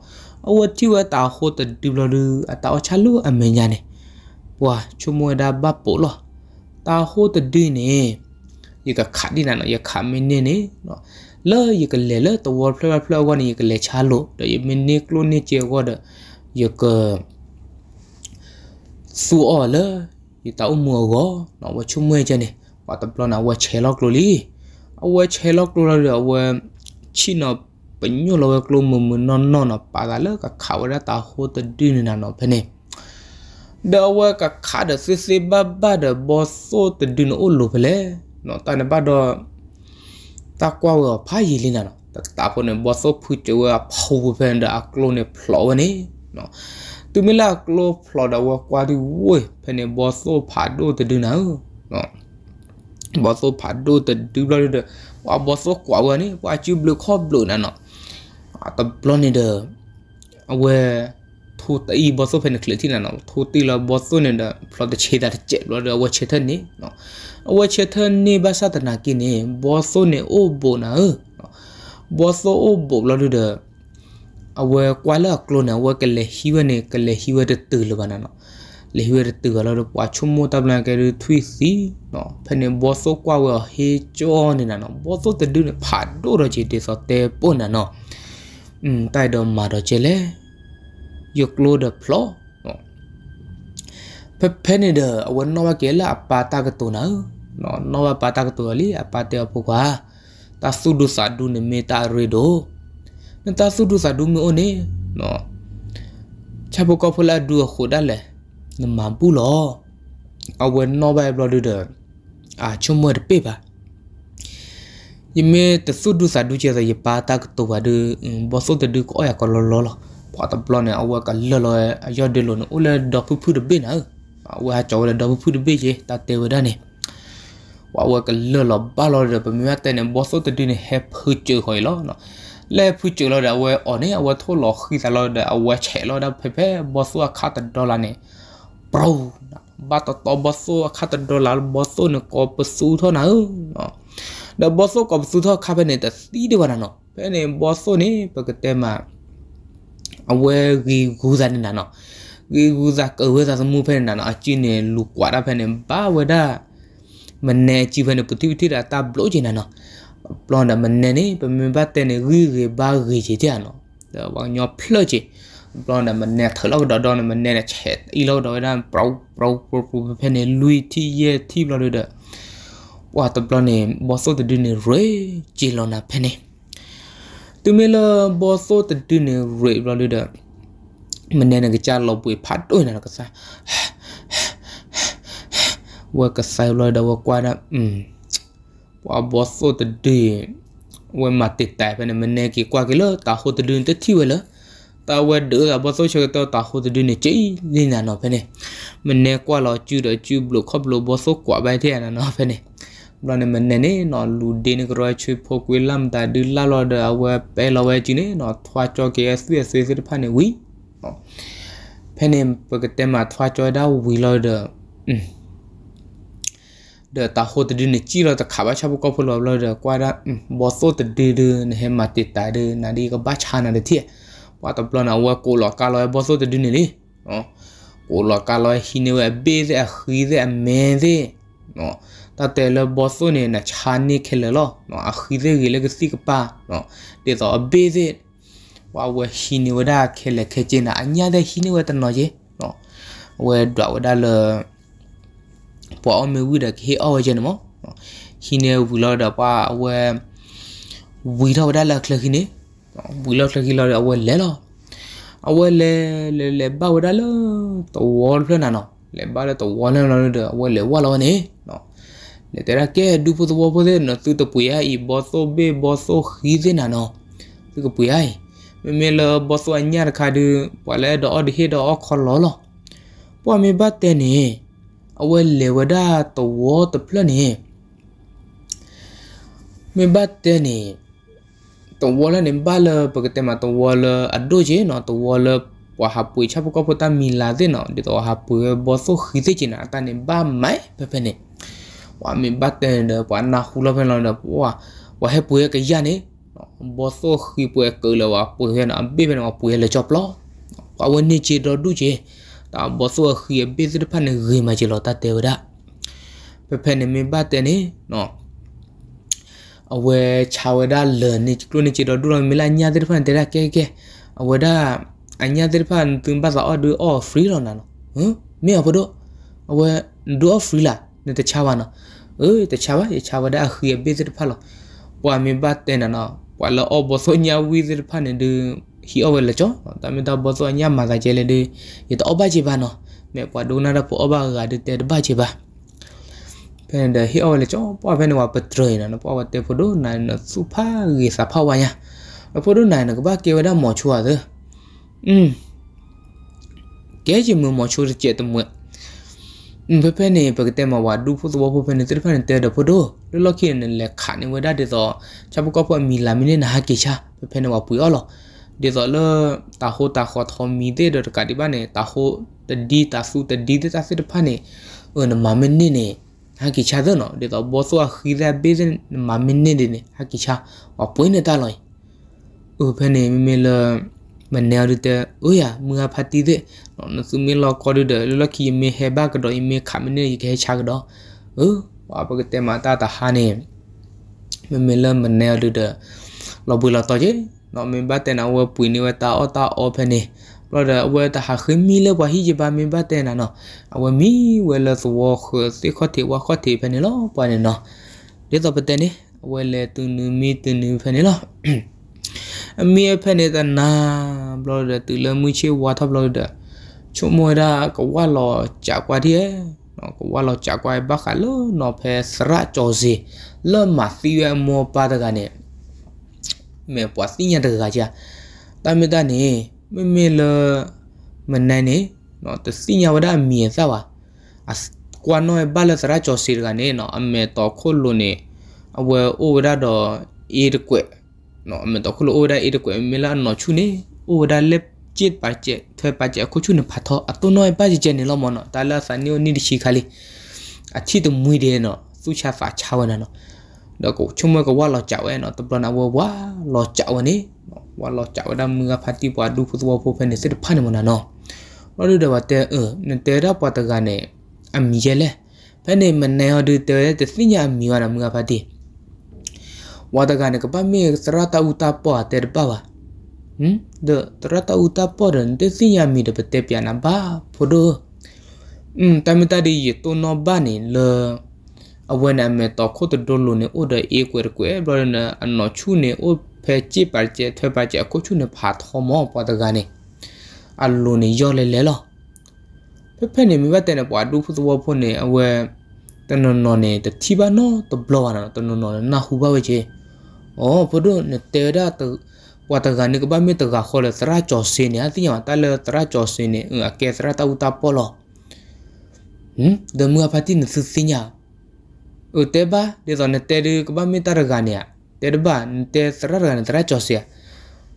S1: အဝတီဝတာခိုတဒူဘလဒအတောချလူအမင်ညာနေပွားချုံမွေဒါဘပိုလောตาโหตะดีนี่ยกะขะดินะเนาะยะขะมินนี่นี่เนาะเลยยกะเลเลตะวอลพลาพลาวะนี่ยกะเลชาโลเดยมินนี่กลูนี่เจวะเดยกะสูออเลยยตาอุมัวกอเนาะวะชุมเมเจนี่วะตะปลอนาวะเชลอกลูลีอวะเชลอกลูละเดอวะชินอပညိုလောကလုံးမမနော်နော်ပါလာကခါဝရတာဟိုတဒင်းနာနော်ဖနေဒါဝကခါဒဆစ်စဘဘဒဘောဆိုတဒင်းအုလိုဖလေနော်တန်ဘဒတကွာဝဖာရီလင်းနော်တာဖို့နေဘောဆိုဖူချေဝဖောဖန်ဒါကလိုနေဖလောနေနော်သူမလာကလိုဖလောဒါဝကွာဒီဝေဖနေဘောဆိုဖာဒိုတဒင်းနော်နော်ဘောဆိုဖာဒိုတဒူဘလာဒဝဘောဆိုကွာဝနေဝချူဘလခောဘလနာနော်အတဘလနေဒအဝဲထိုတီဘောဆုဖဲနကလတီနာနော်ထိုတီလဘောဆုနေဒါဖလတ်ချေဒါချက်လောဒါဝချေထနေနော်အဝချေထနေဘာသာတနာကိနေဘောဆုနေအိုဘောနာဘောဆုအိုဘောလောဒါအဝကွာလာကလိုနာဝကလေဟီဝနေကလေဟီဝတတူလဘနာနော်လေဟီဝတတူလောဒါပွာချုံမတဘလန်ကဲထွီစီနော်ဖနေဘောဆုကွာဝဟေချောနေနာနော်ဘောဆုတဒူနေဖာဒိုရချေတေစောတေပွနာနော်อืมไตดอมมาดอเจเล you close the floor ဖဖနေဒအဝနောဝကဲလာပါတာကတူနာနော်နောဝပါတာကတူလီအပါတေပုကွာတာစုဒုစာဒုနေမေတာရေဒိုနတာစုဒုစာဒုမေအိုနေနော်ချဘကဖလာဒူခိုဒါလေနမန်ပူလောအဝနောဘိုင်ဘလဒူဒအာချုံမတ်ပေပါယမေတစုဒုစာဒုကျဲဆိုရပါတာကတူဝါဒဘဆတ်ဒုကိုအကလောလောလောပွားတပလနဲ့အဝကလလောအယောဒေလုံးဦးလေဒပူဖူဒဘေနာအဝဟာကျော်လေဒပူဖူဒဘေရေတတေဝဒနဲ့ဝါဝကလလောဘလောရပမြတ်တဲ့နဲ့ဘောစတဒီနဲ့ဟက်ဖူချေဟွိလောနော်လဲဖူချေလောဒါဝဲအော်နေအဝထိုလောခိသလောဒါအဝချေလောဒါဖေဖေဘောစဝခတ်ဒေါ်လာနဲ့ပရောဘာတတဘောစဝခတ်ဒေါ်လာဘောစနကောပစူထောနာနော်ဒါဘောစကောပစူထောခါပဲနဲ့တစီးတယ်ဗနာနော်ဖဲနေဘောစနေပကတဲမှာအဝဲဂီဂူဇာနေတာနော်ဂီဂူဇာကဝဲဇာစမှုဖဲနေတာနော်အချင်းနေလူကွာတာဖဲနေဘာဝဒါမနေချီဖဲနေပတိပတိတာတဘလို့ချင်တာနော်ပလွန်တာမနေနေပမင်ပတ်တဲ့နေဂီဂီဘာဂီချီတဲ့နော်ဒါဘာညောဖလချီပလွန်တာမနေထလောက်တော့တော့မနေနဲ့ချက်အီလောက်တော့ဒါပရောပရောပရောဖဲနေလူတီရဲ့တီဘလို့တဲ့ဝါတပလွန်နေဘောဆောတဲ့ဒီနေရေဂျီလောနာဖဲနေသူမေလဘောဆိုတဒင်းရေရလဒမနေနကချာလောပွေဖတ်တွနကစားဝကဆိုင်လောဒဝကွာဒอืมပွာဘောဆိုတဒင်းဝမတိတိုင်ပနမနေကီကွာကီလောတာဟိုတဒင်းတတိဝလောတာဝက်ဒေဘောဆိုချေတောတာဟိုတဒင်းနေချီနေနာနောဖနေမနေကွာလောကျူတော့ကျူဘလို့ခဘလို့ဘောဆိုကွာဘိုင်တဲ့နာနောဖနေลอนมันเน่เนาะลูเดนกรอยช่วยพกเวลัมตาดึลาลอดเอาเวเปลอเวจีเน่เนาะทวาจอเกสเวสเวสพันเนวิเพนเนมปกติมาทวาจอดาวิลอดอืมเดตาโฮตดินจีเราตะขาบาชาบุกอพลอเราเดกว่าดาบอสโซตดิเดนเฮมาติตาเดนาดีก็บาชานาเดเทียว่าตบลอนเอาว่าโกลอกาลอยบอสโซตดินเลยอ๋อโกลอกาลอยฮินเวเบเซอะฮีเซอะเมเซเนาะတာတဲလဘောဆုနေနချာနေခဲလလောနော်အခိသေးကြီးလကစီကပါနော်တေတော့အဘေးစစ်ဝါဝဟီနေဝဒခဲလခဲကျင်းတာအညာတဲ့ဟီနေဝတနော်ကြီးနော်ဝဲဒဝဒလပေါ်အောင်မဝိဒခေအော်ကျင်းမဟီနေဝူလာတော့ပါဝဲဝီတော့ဒလခလခင်းနေဝီလောက်ခလခင်းလာဝဲလဲလောအဝဲလဲလဲလဲဘဝဒလတော်ဝေါ်လွှဲနာနော်လဲဘာလဲတော်ဝေါ်လဲလာတော့အဝဲလဲဝါလောနေနော် netera ke du pu bo bo de no tu to pu ya i bo so be bo so hi de na no tu ko pu ya i me me lo bo so anya kha de po le do od he do kho lo lo po me ba te ne awe le wa da to wo to pla ne me ba te ne to wo le ne ba le pa te ma to wo le a do je no to wo le ဝါဟာပွေချပကပတာမီလာတဲ့နော်ဒီတော့ဟာပွေဘောဆိုခိတဲ့ချင်တာတန်နေဘာမိုင်ပပနေဝါမေဘတ်တန်ဒပနာခုလဖန်လောဒပဝါဝါဟေပွေကရနေဘောဆိုခီပွေကလဝါပွေဟနအဘေဘနပွေလေချပလောဝါဝနေချေတော်ဒုချေတာဘောဆိုခီဘေစစ်ဖန်နေရေမချေလောတတေဝဒပဖနေမေဘတ်တန်နေနော်အဝဲခြာဝဒလနေကလုနေချေတော်ဒုရမေလာညာတေဖန်တေရကဲကဲအဝဒအညာတေဖန်သူမ္ဘာသာအော်ဒူအော်ဖရီလောနာနော်ဟမ်မေအဘဒအဝဲဒူအော်ဖရီလားနေတချာပါနော်เออတချာပါရချာပါဒါခရဘေးစစ်ဖလာပွာမင်ဘတ်တဲ့နော်ပွာလောအဘဆိုညာဝီစစ်ဖနေဒီဟီအဝဲလချောတာမင်တာဘဆိုညာမာကကျဲလေဒီရတအဘချေပါနော်မေပွာဒိုနာရပအဘကဒတဲ့ဘချေပါဖန်ဒဟီအဝဲလချောပွာဖန်ဝပထရေနော်ပွာဝတေဖဒိုနိုင်နစုဖာရေစာဖဝါယာဖဒိုနိုင်နကဘကေဝဒမောချွာသေอืม kế gì mưa mò chua chết tâm nguyện ဘဖက်နေပကတဲ့မဝါဒူဖို့သဘောဖို့ဖက်နေတဖက်နေတဲ့တော့ဖို့တော့လောလောကိနေလက်ခနေဝဒတဲ့တော့ချပ်ကောဖို့မီလာမီနေနာကေချာဘဖက်နေဝပူရောလောဒီတော့လောတာဟိုတာခေါ်ထုံမီတဲ့တော့ကတိပါနေတာဟိုတဒီတာဆူတဒီတာဆစ်တဖက်နေအနမမင်းနေနေဟာကိချာတော့ဒီတော့ဘောဆိုခီရဘေးစမမင်းနေနေဟာကိချာဝပွင့်နေတာလောအဘဖက်နေမီလာมันแนวดูแต่โอ้ยอะมึงอาพัติเดนสุมิลอกอดูเดลลอกีเมเฮบากระดอเมขามันเนี่ยอีกให้ชักดอเออว่าปกติมาตาตาฮานี่มันเมลมันแนวดูเดเราบุเราต่อเจนอเมบ้าแต่นาว่าปุยนี่ว่าตาออตาออเพนี่เราเดว่าตาหาขึ้นมีเลยว่าฮิจิบาเมบ้าแต่นาเนาะเอาว่ามีเวลาสวอคือสิข้อที่ว่าข้อที่เพนี่เนาะปานี่เนาะเดี๋ยวต่อไปแต่นี่เวลาตุนมีตุนเพนี่เนาะအမီဖက်နေတာနာဘလော့ဒတူလမူချေဝါထဘလော့ဒချုံမွေရာကဝါလောကြာကွာဒီနော်ကဝါလောကြာကွာဘခါလောနော်ဖဲစရကြောစီလောမာသီယမောပါဒကနေမေပွားစီညာတကကြာတမတနေမမေလမနန်နေနော်တစီညာဝဒအမီစပါအကွာနော်ဘလစရကြောစီကနေနော်အမေတော်ခုလို့နေအဝဲအိုဝဒတော့အေးတကွဲ့နော်အမတော့ခလိုအိုဒါအေတကွေမီလာနော်ချူနေအိုဒါလက်จิตပါကျက်ထွဲပါကျက်ခုချူနေဖတ်တော့အတုနော်ပါကျက်နေလောမနော်တာလာဆန်နီယိုနီဒီရှိခါလီအချီတမွေတယ်နော်သူချဖာချဝနနော်တော့ကိုချုံမကဝါလောကြောက်ရဲနော်တပလနာဝဝါလောကြောက်နေဝါလောကြောက်ဒါမငါဖတ်တိပွားဒူဖူသောဖိုဖဲနေစစ်ဖာနေမနာနော်ဘာလို့တော့တဲအင်းတဲရပတ်တကနေအမီရဲလဲဖဲနေမနေရဒူတဲတစညာမီဝါနာမငါဖတ်တိဝါဒကနေကပမေစရတာဥတာပေါ်တဲ့ပါပါဟမ်ဒတရတာဥတာပေါ်တဲ့တသိယမီတပတဲ့ပြနာပါဖို့တော့อืมတမတဒီတုံနဘာနေလအဝနမေတော့ခုတ်တော်လုံးနေဥဒအေကွယ်ကွယ်ဘရနအနော်ချူနေဥဖဲချိပါကျဲထွဲပါကျဲအခုချူနေဖာထောမောပေါ်တကနေအလုံးနေရော်လေလေလောဖက်ဖက်နေမိဘတဲ့နေပွားဒူဖုသဘောဖို့နေအဝဲတနနော်နေတတိပါနော်တဘလောနော်တနနော်နာဟူပါဝဲချေ Oh, bodoh netera tu. Wataga ni kebami tega kole tera cosin ya, artinya mata le tera cosin ni, eh, ke tera tahu tapolo. Hmm, demu apa ti nesusinya? Uteba di sana teri kebami taragania, terba nte tera gani tera cosia.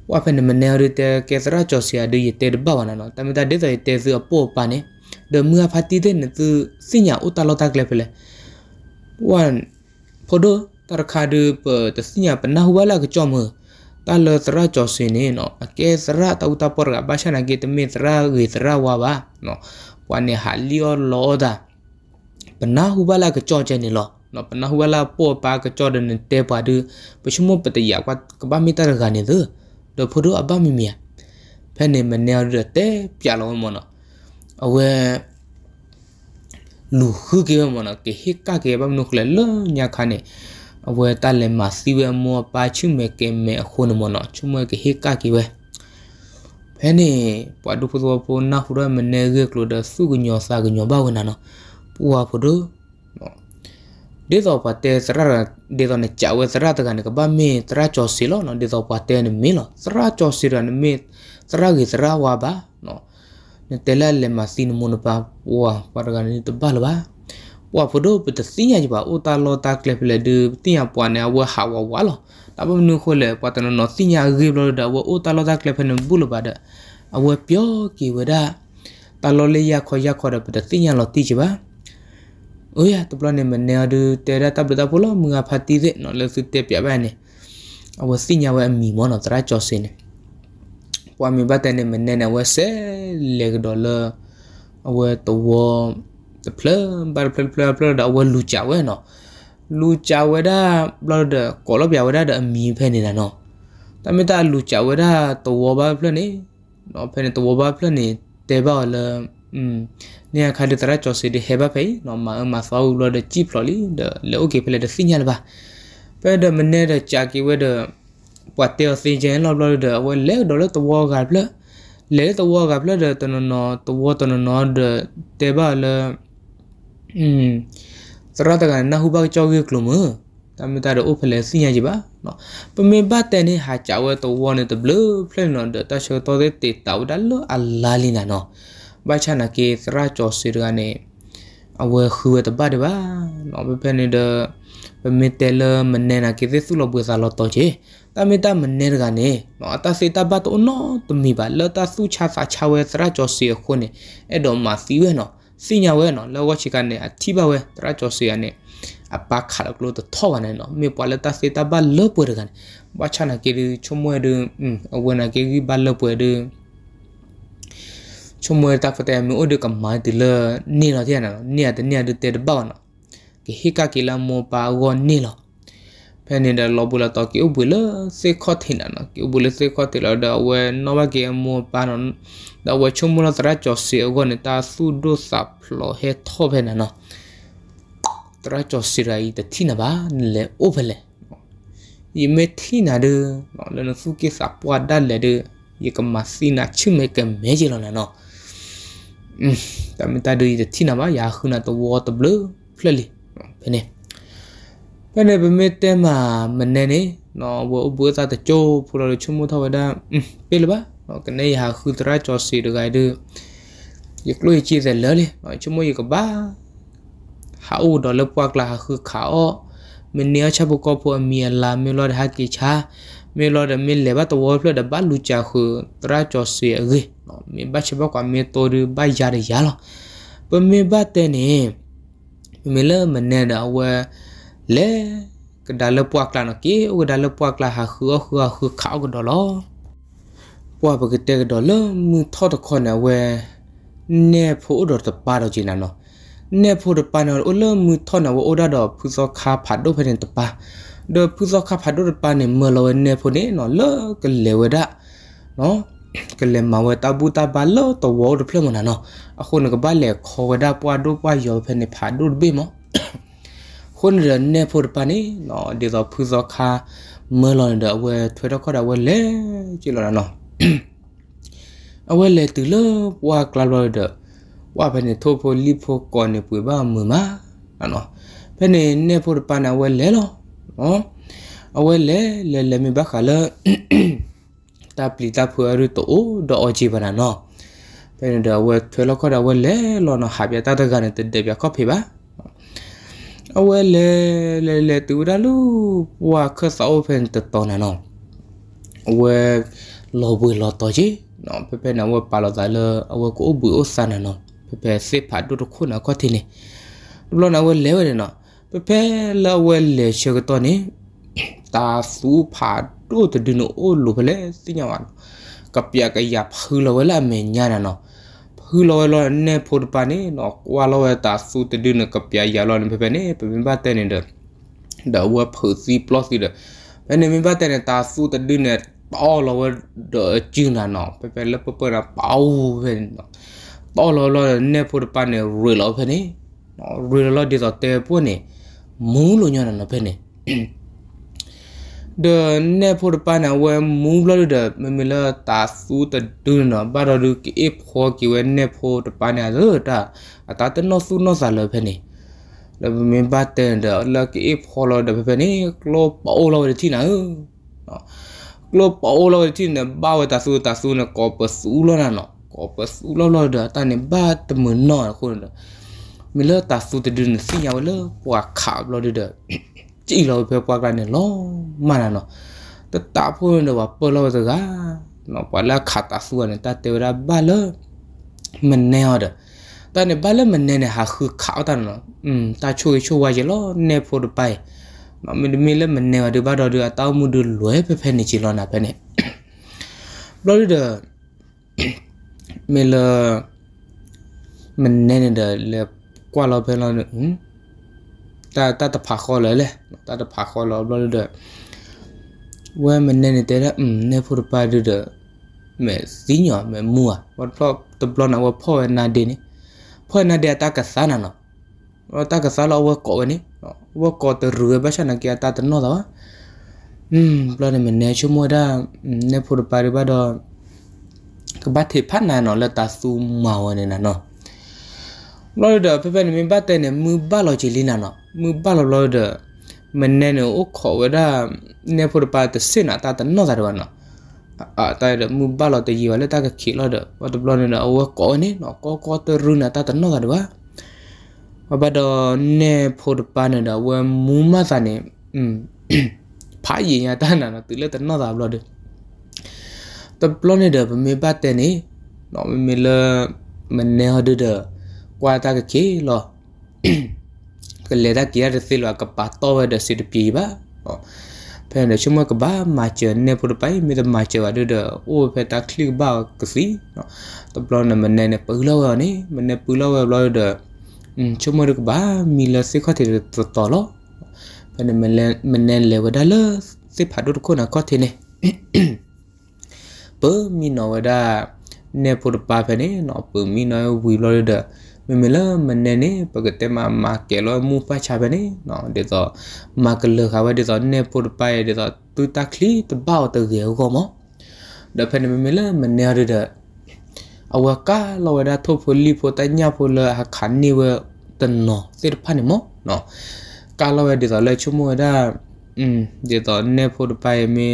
S1: Wapa ni meneri te ke tera cosia di terba wana no, tapi tadi tu te si apa pane, demu apa ti te nesusinya utalota klepele. Wan, bodoh တရခါဒူပတစညာပနဟဝလာကကြောမတာလသရာကြောစင်းနေနော်အကဲသရာတောက်တာပေါ်ကဘာရှာနာကေတမေသရာဂေသရာဝါဘာနော်ပွာနေဟာလီယောလောဒါပနဟဝလာကကြောချင်နေလောနော်ပနဟဝလာပေါ်ပါကကြောဒန်တဲပါဒူပရှမပတယာကွာကဘာမီတရခါနေသူဒဖိုဒအဘမီမီယာဖဲနေမနေရတဲ့ပြလုံးမနော်အဝဲလူခုကေမနော်ကေဟိကကေဘမနုခလလညာခါနေအဝဲတလည်းမစီဝဲမောပါချုမဲကဲမဲအခုနမနောချုမဲကဟေကကိဝဲဖဲနေပဒုပဇောပေါ်နာဟုရမနေရကလိုဒစုကညောစာကညောဘဝနာနောပူဝဖဒုဒေသောပတေစရရဒေသောနေချဝဲစရတကနေကဘာမေစရချောစီလောနော်ဒေသောပတေနေမေလောစရချောစီရနေမေစရကေစရဝါဘာနော်နေတလလည်းမစီနမုန်ပါဝါပါရကနေတဘလဘာว่าพอดูปฏิสิยาจะว่าอุตาลอตาเกลเปลดูตียาปวานเนี่ยว่าหาวาวะหรอแต่ผมนึกคนเลยปตนนอสิยาเรียบร้อยดาว่าอุตาลอตาเกลเปนบุลบาดะเอาว่าเปียวกี่วดาตาลอเลยาคอยาคอดปฏิสิยาลอตีใช่ปะโอ้ยตบลอเนี่ยมันเนี่ยดูเตระตับตาพลอมึงอาพัติเดนอเลสุเตเปียแบบเนี่ยเอาว่าสิยาว่ามีมอนอตราจอสิเนี่ยว่ามีบัตรเนี่ยมันเนี่ยว่าเซเลกดอลลาร์เอาว่าตัว the plum but plum plum plum တော့ဝလူကြဝဲနော်လူကြဝဲတာ blood ကောလပြဝဲတာအမီဖဲနေတာနော်တမတလူကြဝဲတာတဝဘာဖလက်နေနော်ဖဲနေတဝဘာဖလက်နေတဲပါလာอืมเนี่ยคาดิตระจอสิดิเฮบะไปเนาะมามาซาวลอดจีพลอลีเดเลโอเคเพลเดสิญาลบาเปเดมเนเดจากิเวเดปวเตอสิเจนลอบลอเดเวเลดอลตวอกาพลเลตวอกาพลเดตนนอตวตนนอเดเตบาลอืมစရတကနဟုဘကြောက်ကလမတမတရအိုဖလဲစီညာကြီးပါနော်ပမေဘတဲနေဟာချဝဲတော့ဝနေတဘလဖလနဒတရှတော်တဲ့တေတောက်တယ်လို့အလာလီနာနော်ဘာချနာကေစရကြောစီရကနေအဝဲခူဝဲတပါတပါနော်ဘဖနေဒပမေတဲလမနေနာကေသုလဘွေစာလတော့ချေတမေတမနေရကနေနော်အတစေတဘတ်တော့နော်တမီပါလတဆူချာစာချဝဲစရကြောစီခွနေအဲ့တော့မစီဝဲနော်စီညာဝဲနော်လောဝချီကနေအတိဘဝဲတရာကျော်စီရနေအပါခါလကလို့တော့ဝနေနော်မေပွာလတာစေတာဘလောပွေရကန်ဘာချနာကေရီချုံမွေဒအဝနာကေရီဘလောပွေဒချုံမွေတာဖတဲ့မြို့ဒကမိုင်းတလနေနော်တဲ့နော်နေရတဲ့နေရတဲ့ဘောနော်ကေဟိကာကီလာမောပါဝနေလောဖဲနေတဲ့လောပူလာတော့ကေဥပူလစေခော့ထင်နော်ကေဥပူလစေခော့တလတော့ဝဲနော်ဘကေမောပါနော် da wa chu mula tra cho si ogo ne ta su do sa phlo he tho be na no tra cho si rai ta thi na ba le o be le yi me thi na de no le no su ke sa pwa da le de yi ka ma si na chu me ke me ji lo na no um ta me ta de yi thi na ba ya khu na to wo to blue phle le be ne be ne be me te ma me ne ne no wo bu za ta cho phulo le chu mu tho ba da um pe le ba ကနေဟာခုတရာချောစီတကဒယကလွေချီတယ်လဲချမွေကဘာဟာဦးဒေါ်လပွားကလာခုခါအောမင်းနီယချဘကပေါ်မီလာမီလော်ဟာကီချာမီလော်ဒမီလေဘတ်ဝေါ်ဖလဒဘလူချာခုတရာချောစီအေမီဘတ်ချဘကမီတိုရဘရရရလောပမီဘတ်တဲ့နေမီလမနဲ့တော့ဝဲလေကဒါလပွားကလာနကီဦးဒါလပွားကလာဟာခုခုခုခါဦးဒေါ်လောပွားပကတဲ့တော့လမထောတခေါနာဝဲနေဖို့တော့တပါတော့ကျင်းနော်နေဖို့တပါနော်အလမထောနာဝအိုဒါတော့ဖူစောခါဖတ်တော့ဖရင်တပါတော့ဖူစောခါဖတ်တော့တပါနေမလောနေဖို့နေနော်လကလေဝဒနော်ကလေမဝတဘူးတပါလောတော့ဝေါ်တပြမနာနော်အခုငါဘာလေခေါ်ဝဒပွားတော့ပွားရောဖနေဖတ်တော့ဘေးမောခွန်ရနေဖို့ပါနေနော်ဒီတော့ဖူစောခါမလောနေတော့ဝဲထွေတော့ခေါ်တာဝဲလေကြည့်လို့နော်အဝဲလေတူလဝါကလာလောဒဝါဖနေထိုဖိုလီဖိုကောနေပွေဘာမမနော် ဖနေနေဖိုပနာဝဲလေလောနော်အဝဲလေလေလေမီဘခါလတာပလီတာဖူရတိုဒေါ်ဂျီဘနာနော်ဖနေဒဝဲထွေလခဒဝဲလေလောနဟာပြတာတကနေတဒေပြကောဖေပါအဝဲလေလေလေတူရလူဝါခဆောဖန်တတော်နော်အဝဲလောဘွေလောတော်ကြီးနော်ဖေဖေနော်ဝပါလောတိုင်းလအဝကိုဘူအစနနော်ဖေဖေစေဖတ်တို့ခုနခတိနေဘလောနော်ဝလဲဝဲနော်ဖေဖေလောဝဲလေရှေကတော့နေတာစုဖာတို့တဒနအိုလိုဖလဲစိညာဝါကပြကရဖူလောဝဲလာမေညာနော်ဖူလောဝဲလောနေဖို့ပါနေနော်ကွာလောဝဲတာစုတဒနကပြရလောနေဖေဖေနေဖေဖေဘာတဲ့နေတော့ဒါဝဖူစီပလော့စီတော့ဘယ်နေမင်းဘာတဲ့တာစုတဒနต่อเราว่าเดอจีนน่ะไปไปแล้วเปิดเป่าเห็นต่อเราเราเนี่ยพูดปานเนี่ยรวยเราเพิ่นนี่รวยเราดีต่อเตะพวกนี่มูลญาณน่ะเพิ่นนี่เดอเนี่ยพูดปานเนี่ยเวมูลเราเดอมันมีละตาสู้ตะดูน่ะบาเราดูกิเอพอกิเวเนี่ยพูดปานเนี่ยเออตาตาตะนอสู้นอซาเลยเพิ่นนี่แล้วมันบาเตนเดอแล้วกิเอพอเราเดอเพิ่นนี่โลปโอเราที่น่ะเออကလပအိုလောတိနေဘာဝတဆူတဆူနေကောပဆူလောနာနောကောပဆူလောလောဒတနေဘာတမနောခုနမီလတဆူတဒင်းစီယဝလပွားခါဘလောဒကြည်လောပဲပွားကနေလောမနာနောတတဖို့နေဘာပလောစကားနောပလာခါတဆူနေတတေရာဘာလမနေော်ဒတနေဘာလမနေနေဟာခါတနောอืมตาช่วยช่วยเยลอเนโพดไปမမီမီလည်းမနေတော့ဘာတော့ဒီအတောက်မှုတို့လွဲဖက်ဖက်နေချီလောနာပဲနဲ့ဘလော်ရီဒါမီလာမနေနေတယ်လေကွာလောပဲလောဟင်တာတာတဖာခေါ်လဲလေတာတဖာခေါ်လောဘလော်ရီဒါဝဲမနေနေတယ်အင်းနေဖို့ပါဒူဒါမဲစီညောမဲမူဝတ်ဖော့တဘလောနာဝဖော့နာဒင်းဖော့နာဒတာကဆာနာနော်တာကဆာလောဝကောဝနီวกอตรูเอบ้าชนะเกียตาตนอดวะอืมปลอดมันเนชั่วมัวได้เนพูดไปริบาดอกบัตเทพันนานอละตาซูมาวเนี่ยนะเนาะลอยเดอเพื่อนมีบัตเตเนี่ยมือบ้าเราจิลินะเนาะมือบ้าเราลอยเดอมันเนเนโอ้ขอเวด้าเนพูดไปแต่เส้นอะตาตนอดได้วะเนาะအာတိုင်ရမူဘလာတေကြီးဝလဲတာကခီလာတော့ဘာတဘလနေတော့ကောနေနော်ကောကောတရူနာတာတနော်တာဝဘတော်နေဖို့တပနေတော့ဝမူမစနေอืมဖာရင်ရတန်းနာသူလည်းတနော်သာဘလို့တပလို့နေတော့မေပတ်တဲ့နေတော့မေလမနေဟဒတဲ့ကွာတာကကေလောကလေဒါကရတဲ့စီလောကပတ်တော့တဲ့စီတပြီပါဟောဖဲနေချမကဘာမာချနေပူပိုင်မိတမာချဝဒဒအိုဖဲတာကလစ်ဘာကစီနော်တပလနမနေနေပူလောရနေမနေပူလောရလောဒချုမရုကဘာမီလစိခတိတတော်လပနမလမနဲလေဝဒါလစိဖာဒုကိုနကတိနေပမီနဝဒါနေပူပါဖနေနော်ပမီနဝီလော်ဒမမလမနဲနေပကတမမာကေလောမူပါချပါနေနော်ဒေတော့မကလခါဝဒေတော့နေပူပါရဒေတော့တူတခလီတဘောက်တရေဟောမောဒါဖနေမမလမနဲရတဲ့အဝကလောဝဒထုဖိုလီဖိုတညာဖိုလဟခန်နီဝတန်နောစေဖာနီမောနော်ကာလောဝဒေတလဲချုံမဝဒอืมဒေတနေဖိုတပိုင်မီ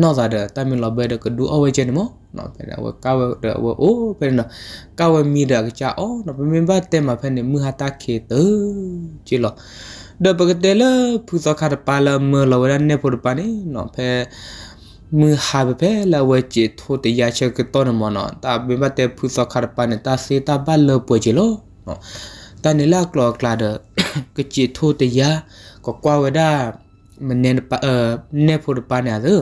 S1: နော်ဇာဒတမင်လောဘဒကဒူအဝဲချနီမောနော်ပဲဝကဝဒဝအိုးပဲနော်ကဝမီဒကချာအောနော်ပမင်ဘတ်တဲမှာဖဲနေမူဟာတာခေတကြည်လောဒပကတဲလပူဇာခါတပါလမလောဝဒနေဖိုတပါနေနော်ဖဲมือหายไปเพละเวจิตโทติยาเชกต้นมอนอตาเบมาเตพุสคารปานตาเซตาบ้านเลปวยจิโลตอนนี้ลากลอกลาเดกจิตโทติยาก็กว่าเวดามันเนนปะเออเนพุรปานะเด้อ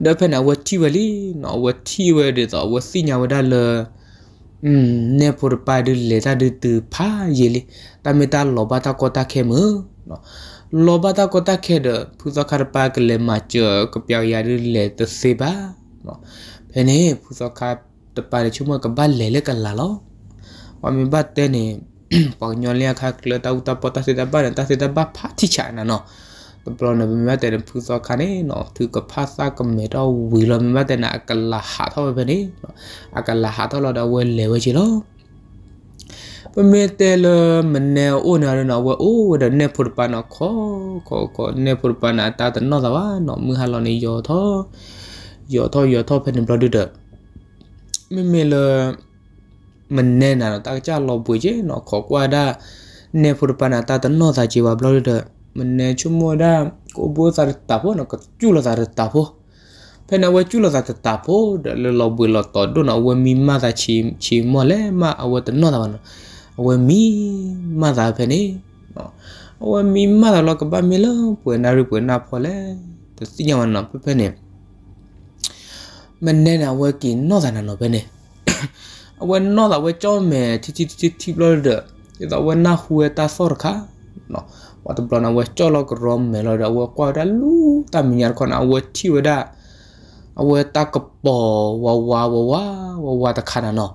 S1: เดอเพนอวะทีวะลีนอวะทีวะเดตอวะสิญาวะดาเลอืมเนปูปาดูเลตาดูตือพาเยลิตามิตาลอบาตากอตาเคมือเนาะลอบาตากอตาเคเดผู้สคารปากเลมาเจอกเปียวยาดูเลตเซบาเนาะเพเนผู้สคารตปาชุมกับบ้านเลเลกันลาลอวามีบัตเตเนปองยอเลียคาเคลตาอุตาปอตาเซดาบาเนตาเซดาบาพาทิชานะเนาะပလောနမမတဲ့ဖူစောခါနေနော်သူကဖာစာကမေတော့ဝီလမမတဲ့နာအကလာဟာတော့ပဲနေအကလာဟာတော့တော့ဝဲလေဝဲချီလို့ပမေတဲလမနေအိုနာရနာဝဲအိုဒနေဖူပနာခောခောခောနေဖူပနာတာတနော်သာဝနော်မူဟာလောနေယောသောယောသောယောသောဖနေဘလောဒူဒမမေလမနေနာတော့တာကြလောပွေချေနော်ခောကွာဒါနေဖူပနာတာတနော်သာချေပါဘလောဒူဒ menechumuadaboaretapo penawechulosatetapo lelobuilotodo nawe mi maha chimole ma awetenodabano awe mi maha pene awe mi maha lokaba milo puenari puena pole tesiñawana pe pene menene awe ki nodanano pene awe noda awe chome titititiblolde ida awe nahue ta sorka no, no. no. no. no. no. no. no. ဝတ်ပလနာဝဲချောလကရောမဲလာဒါဝဲကွာဒါလူတမညာခနာဝဲချီဝဒါအဝဲတကပေါ်ဝဝဝဝဝဝတခါနာနော်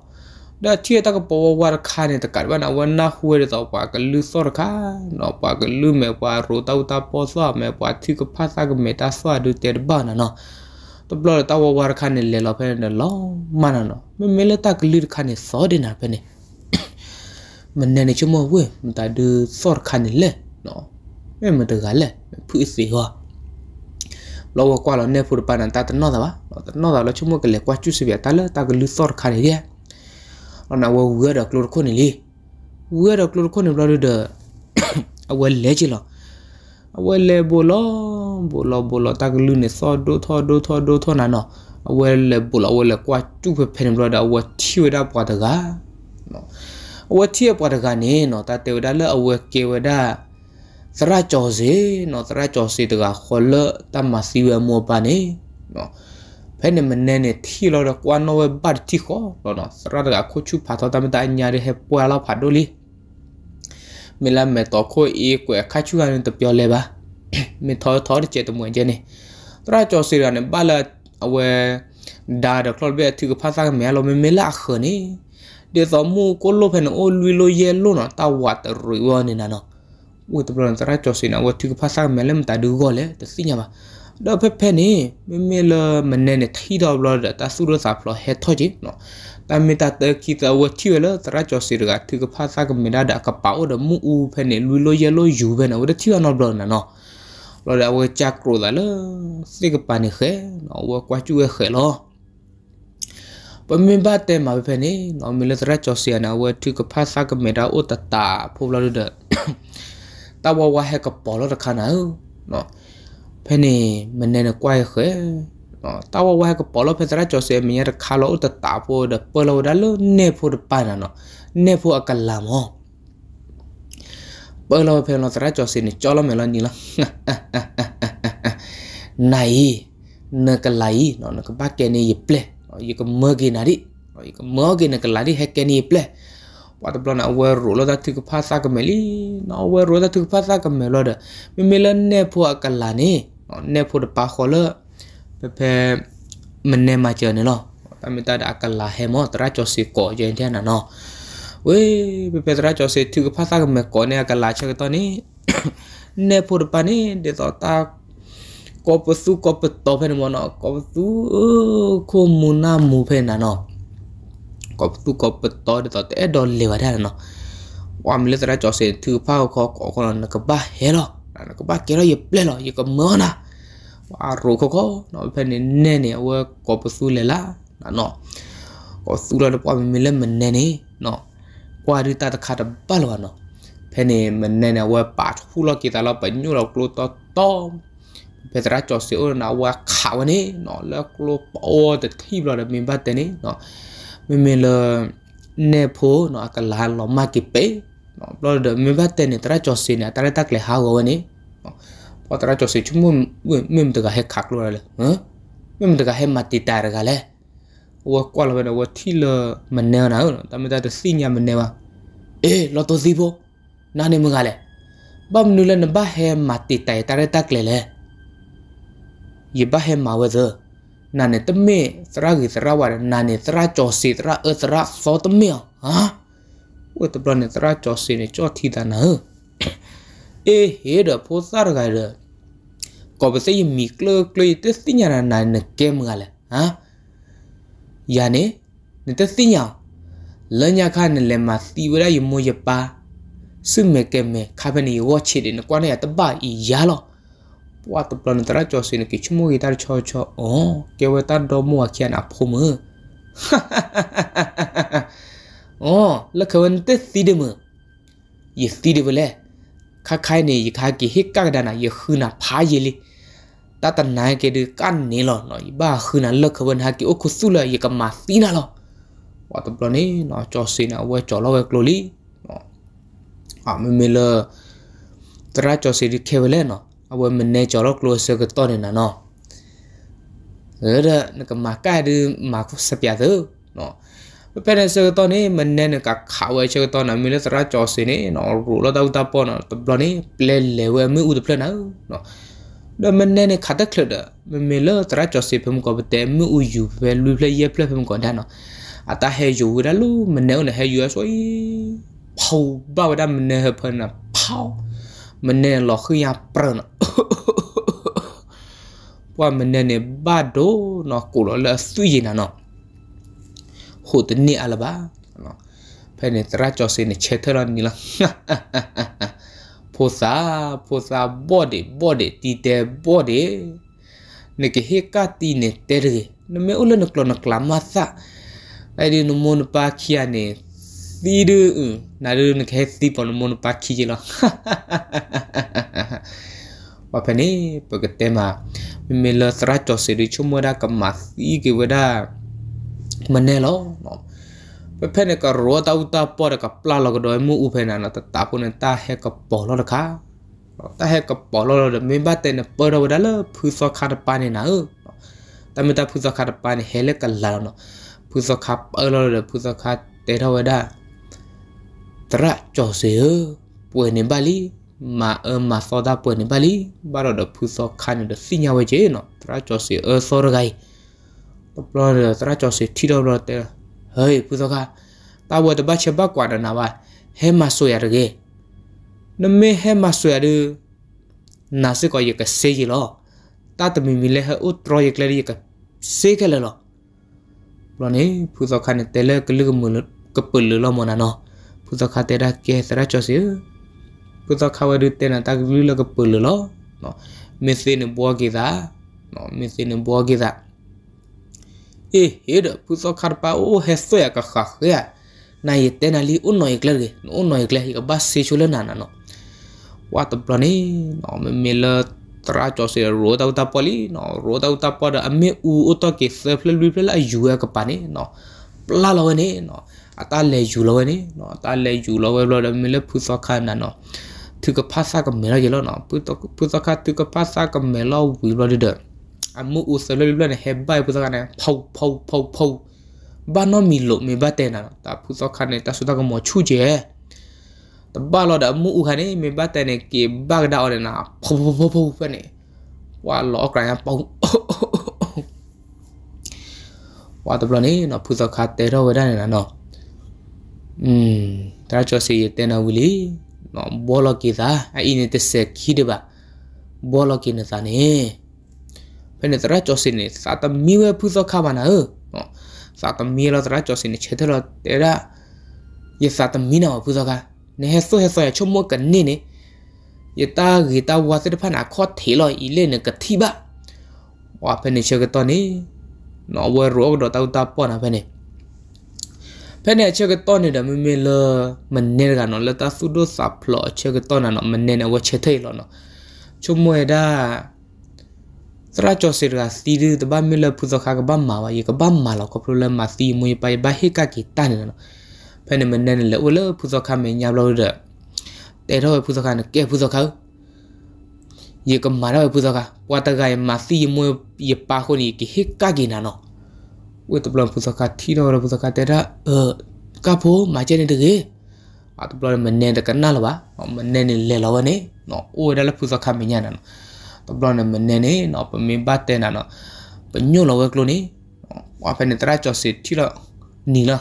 S1: ဒါချီတကပေါ်ဝဝတခါနေတကဘာနာဝနာဟွေတော့ပါကလူစောခါနော်ပါကလူမဲပါရိုတောက်တာပေါ်စွာမဲပါချီကဖာစာကမေတာစွာဒူတေဘာနာနော်တဘလတဝဝရခနဲ့လေလဖဲနဲ့လောမနနမမေလတကလိခနဲ့စောဒနာဖဲနဲ့မနဲ့ချမဝဲမတဒစောခနဲ့လေနော်မဲမတကလည်းဖူးစီဟောလောကကွာလောနေဖူပန်တာတနော်တာပါနော်တာလောချုံမကလေးကွာချူစီပြတာလဲတာကလူစော်ခါရီရလောနာဝဝရကလိုခုနေလေဝရကလိုခုနေဘလောဒအဝဲလဲချီလောအဝဲလဲဘောလောဘောလောဘောလောတာကလူနေစော်ဒိုထော်ဒိုထော်ဒိုထော်နာနော်အဝဲလဲဘောလောအဝဲလဲကွာချူဖဖဲနေဘလောဒအဝဲချီဝဒပွားတကားနော်အဝဲချီပွားတကားနေနော်တာတေဝဒလဲအဝဲကေဝဒါသရကြောစေနော်သရကြောစေတကခေါ်လတမစီဝမောပါနေနော်ဖဲနေမနေနဲ့ထီလောတော့ကွာနောဝဘတ်တီခေါ်နော်နော်သရတကခုချူဖာတော်တမတအညာရဟပွာလာဖာဒိုလီမလမဲတော့ခိုအေးကွယ်ခါချူကနေတပြောလဲပါမင်းထောထောတဲ့ကျဲတမွင်ကျဲနေသရကြောစေရနဲ့ပါလာအဝဲဒါတော့ခလော့ဘဲသူကဖာစားမဲလောမမဲလာခနေဒီတော့မူကိုလိုဖဲနော်အိုလူလိုရဲလို့နော်တာဝတ်ရွေးဝနေနော်ဝတ်တပလန်တရာကျော်စင်အဝတ်တူဖာဆာမဲလမ်တာဒူဂောလေတစီညာပါတော့ဖက်ဖက်နေမမေလမနဲ့နဲ့ထီတော့ဘလော့တာဆူရစာဖလောဟက်ထောကြီးနော်တမေတာတကီတဝတီဝလတရာကျော်စီရကတူကဖာစာကမေနာဒကပါအိုဒမူအူဖက်နေလူလိုရဲလိုယူပဲနော်ဝတတီဝနော်ဘလော့နော်လော်ဒါဝချက်ကရိုလာလစိကပန်ခဲနော်ဝကွာချူခဲလောပမင်ဘတ်တဲမှာပဲနေနော်မီလတရာကျော်စီယနာဝတူကဖာစာကမေနာအိုတတာဖိုဘလော့ဒตาวาวาให้กับปอลราคาหนาเนาะเพนี่มันเนนกว้ายเขยเนาะตาวาวาให้กับปอลเพนตระจอเสียมีราคาเราอุตตาพูดเปล่าดัลเนพูดปานะเนาะเนพูอากัลลามอเปล่าเพนตระจอเสียนี่จอลเมลานี่ละไหนเนกไหลเนาะเนกบ้าแกนี่ยิบเปล่ยกเมื่อกี้นาดิยกเมื่อกี้เนกไหลที่ให้แกนี่ยิบเปล่ wata blona aware ro lo da tik phasa ka meli na aware ro da tik phasa ka melo da mi mela ne pho akala ne ne pho da pa kholo pe pe menne ma che ne lo ta mi ta da akala he mo tra cho si ko je ne na no we pe pe tra cho si tik phasa ka me ko ne akala che to ni ne pho da pa ni de to ta กอบสู้กอบตอเพนมอนอกอบสู้โคมูนามูเพนนะเนาะกอบตุกอบตอดตอแต่ดอลเลวได้เนาะว่ามันเลตระจอเซนถือผ้าคอคนนั้นก็บ้าเฮลอนั้นก็บ้าเกลอยเปลลอยก็เมื่อนะว่ารู้เขาก็เนาะเป็นเน่เนี่ยว่ากอบสู้เลยละเนาะก็สู้แล้วพอมันมีเล่มมันเน่เนี่ยเนาะกว่าดีตาตะขาดบ้าหรอเนาะဖဲနေမနဲ့နဲ့ဝဲပါထူလောက်ကီတာလောက်ပညူလောက်ကလိုတော့တော့ဖဲတရာကျော်စီအိုနာဝါခါဝနေနော်လောက်ကလိုပေါ်တဲ့ခီဘလော်မင်ဘတ်တဲ့နေနော် mình mình là nè phố nó cả là nó mà kịp bé nó là mình bắt tên này ta cho xin này ta ta lại hao rồi này bỏ ta cho xin chúng mình mình tự cái hết khắc luôn rồi hả mình tự cả hết mặt tít ta cái này, wa qua là bên wa thi là mình nè nào ta mình ta được xin nhà mình nè mà ê lo tôi gì vô nãy mình gà lẽ bấm nụ lên ba hết mặt tít ta ta ta lại lẽ ba hết mà bây နာနေတမေသရကြီးသရဝရနာနေသရကြောစီသရအသရသောတမေဟာဝတ်တဘနေသရကြောစီနေကြောထီတာနာအေဟေဒဖိုသရကြီးရကောပစေမီကလကလတသိညာနာနေကေမကလေဟာယာနေနေတသိညာလညာခနဲ့လေမှာတီဝရယမိုးရပါစုမေကေမေခါပနီဝတ်ချစ်နေကွာနေတပအီယာလောပွားတပလန်တရာချောစင်ကိချမိုဂီတာချောချောအောကေဝတာဒေါမွာကျန်အဖုမအောလခဝန်တက်စီဒမယစီဒဗလေခခိုင်နေယခကိဟိကကဒနာယခနာဖာယလီတတနာကေဒကန်နေလောနော်ဘာခနာလခဝန်ဟာကိအခုဆုလယကမာစီနာလောဝတ်ပလနေနော်ချောစင်အဝဲချောလောဝဲကလိုလီနော်အမမေလတရာချောစီဒီခေဝလေနော်အဝဲမနေကြော်တော့ close ကတော့နေနာနော်เออเนกมาก้าดือมาคุสเปียเถอเนาะเป็นเสือตอนนี้มันเน่นกับขาวเชือตอนนั้นมีลักษณะจอสินี่เนาะรู้แล้วดาวตาปอนตบลอนี่เปลเลวมืออุดเพลนะเนาะแล้วมันเน่นขัดเคลื่อนมันมีลักษณะจอสิเพิ่มก็แต่มืออุอยู่เปลุยเพลเยเพลเพิ่มก็ได้เนาะอาตาเฮอยู่แล้วลูมันเน่นเฮอยู่สวยเผาบ้าวได้มันเน่นเพิ่นนะเผาမနဲ့လောခရပရနပွားမနဲ့နေဘာဒိုနော်ကိုလောလာသွေးရင်နော်ဟိုတနေ့အလဘာနော်ဖဲနေတရာကျော်စင်းချက်ထရနီလာဖိုစာဖိုစာဘော်ဒီဘော်ဒီတီတဲဘော်ဒီနေကဟေကာတီနေတဲရေနမေဥလနကလနကလာမသအဲ့ဒီနမွန်ပါခီယာနေซีดูนาดูนักเฮสตีปนมันปักขี้จิละว่าเพนี่ปกติมามเมลสระจอสิริชุมวดากับมาซีกิวดามันเนลอเพื่อนก็รัวตาอุตาปอดกับปลาลรกดอยมูอุเพนันแต่ตาพนนั้นตาเฮกับปอลอาค่ะตาเฮกับปอลเดไม่บ้าเต้นเปิดเราได้เลยพุชสกาดปานนะเออแต่ไม่ด้พุชสกาดปานเฮเลกันแล้วเนาะพุชสกาดเออเราเลยพุชสกาดเตะเราได้ตระจอเสือป่วยในบาลีมาเออมาซอดาป่วยในบาลีบารอดพูซอคันเดสิญาเวเจเนาะตระจอเสือเออซอรไกตบรอตระจอเสือที่ดรอเตเฮ้ยพูซอคาตาวดบะเชบะกวาดนาวาเฮมาซอยระเกนเมเฮมาซอยระနာစကောရကစေကြီးလောတတမီမီလဲဟဥတရရကလေးကစေကလေးလောဘလနေဖူဇခန်တဲလကလကမလကပလလမနနောพุทธคาเตระเกสระจอสิพุทธคาวดุเตนะตากลุลกปลลอเนาะเมเซนบัวกิดาเนาะเมเซนบัวกิดาเอ๊ะเฮ็ดพุทธคารปาโอเฮสโตยกะขะเยนายเตนะลีอุนอยกละเกอุนอยกละกะบัสเซชุลนานาเนาะว่าตบลนี่เนาะเมเลตราจอสิโรดาอุตาปอลีเนาะโรดาอุตาปอดอเมอูอุตอเกเซฟลลุยเพลละอยู่กะปานี่เนาะปลาลอเนเนาะအတလဲယူလောနေနော်အတလဲယူလောပဲလို့မလဲဖူစောခါနာနော်သူကဖာစာကမဲရလောနော်ဖူတော့ဖူစောခါသူကဖာစာကမဲလောဝီလောဒအမှုဥစလလနဲ့ဟဲဘိုင်ဖူစောခါနဲ့ဖောက်ဖောက်ဖောက်ဖောက်ဘာနော်မီလို့မေဘတဲ့နာတာဖူစောခါနဲ့တဆူတာကမောချူကျဲတဘာလောဒအမှုဥခါနဲ့မေဘတဲ့နဲ့ကေဘဂဒါအော်နာဖောက်ဖောက်ဖောက်ဖောက်ဖက်နေဝါလောကရန်ပေါင်းဝါတဘလနေနော်ဖူစောခါတဲတော့ဝဒနေနာနော်อืมตราจอเสียเตนาวิลีบอลกีซาไอนี่เตเสคีดบะบอลกีนะซาเนเพนตราจอเสนี่สาตมีเวพุซอคาบานาเออสาตมีลอตราจอเสนี่เฉเทลอเตระยสาตมีนาพุซอคาเนเฮซอเฮซอชมวกันนี่นี่ยตากีตาวาเสตพนาคอเทลออีเลนกะทีบะว่าเพนเชกตอนนี้นอเวรอกดอตาวตาปอนะเพนဖဲနဲ့အချက်ကတော့နေတာမမေလမနေကနော်လတာစုဒိုစာဖလော့အချက်ကတော့နော်မနေနဲ့ဝချက်ထိတ်လောနော်ချုံမွေဒါစရာချောစီရာစီဒီတဘာမီလပုဇခါကဘာမာဝေကဘာမာလောကပလမစီမွေပိုင်ဘာဟေကကီတန်နော်ဖဲနဲ့မနေနဲ့လောလပုဇခါမညာဘလို့တဲ့တဲတော့ပုဇခါနဲ့ကဲပုဇခါယေကမာရပုဇခါပွာတဂိုင်မစီမွေယပါခုန်ကီဟေကကီနာနော်ဝိတပလပုစကတီတော်ပုစကတဲတာအကဖိုးမကျနေတကေအတပလမနေတကနာလပါမနေနေလေလောနေနော်အိုဒါလပုစကမညာနော်တပလနမနေနေနော်ပမင်ပတ်တဲနာနော်ပညို့လောဝဲကလိုနေဝါဖနေတရာချောစစ်တီလနီလာ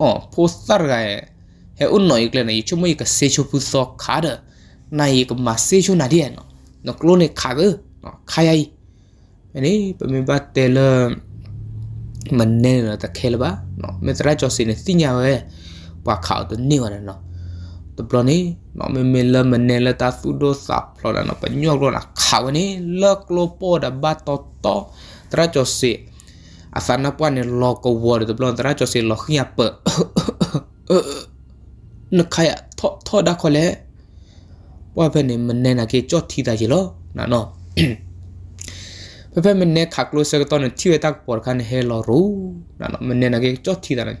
S1: အော်ပိုစတာကဲဟဲဥန်နော်ကလနေချုမွေကဆေချိုပုစခါဒနိုင်ကမဆေချိုနာဒီယနော်နော်ကလိုနေခါကနော်ခါယိုင်အနေပမေပတ်တဲလမနေနတခဲလပါနော်မစရာကျော်စင်းစညာဝဲပွားခေါတနေဝရနော်တပလနေနော်မမလမနေလတာစုဒိုစာဖလောနော်ပညောလောနာခါဝနေလကလိုပေါ်ဒဘတ်တောတောတရာကျော်စီအဖနာပွားနေလောကဝရတပလတရာကျော်စီလောခရပနခါယထောထောဒါခလဲပွားဖက်နေမနေနာကေကြော့ထီတာရေလောနာနော်เพื่อนมันเนี่ยขักรู้สึกตอนนั้นที่เวตักปวดคันเฮลอรู้นั่นเนาะมันเนี่ยนักเอกจดที่นั่น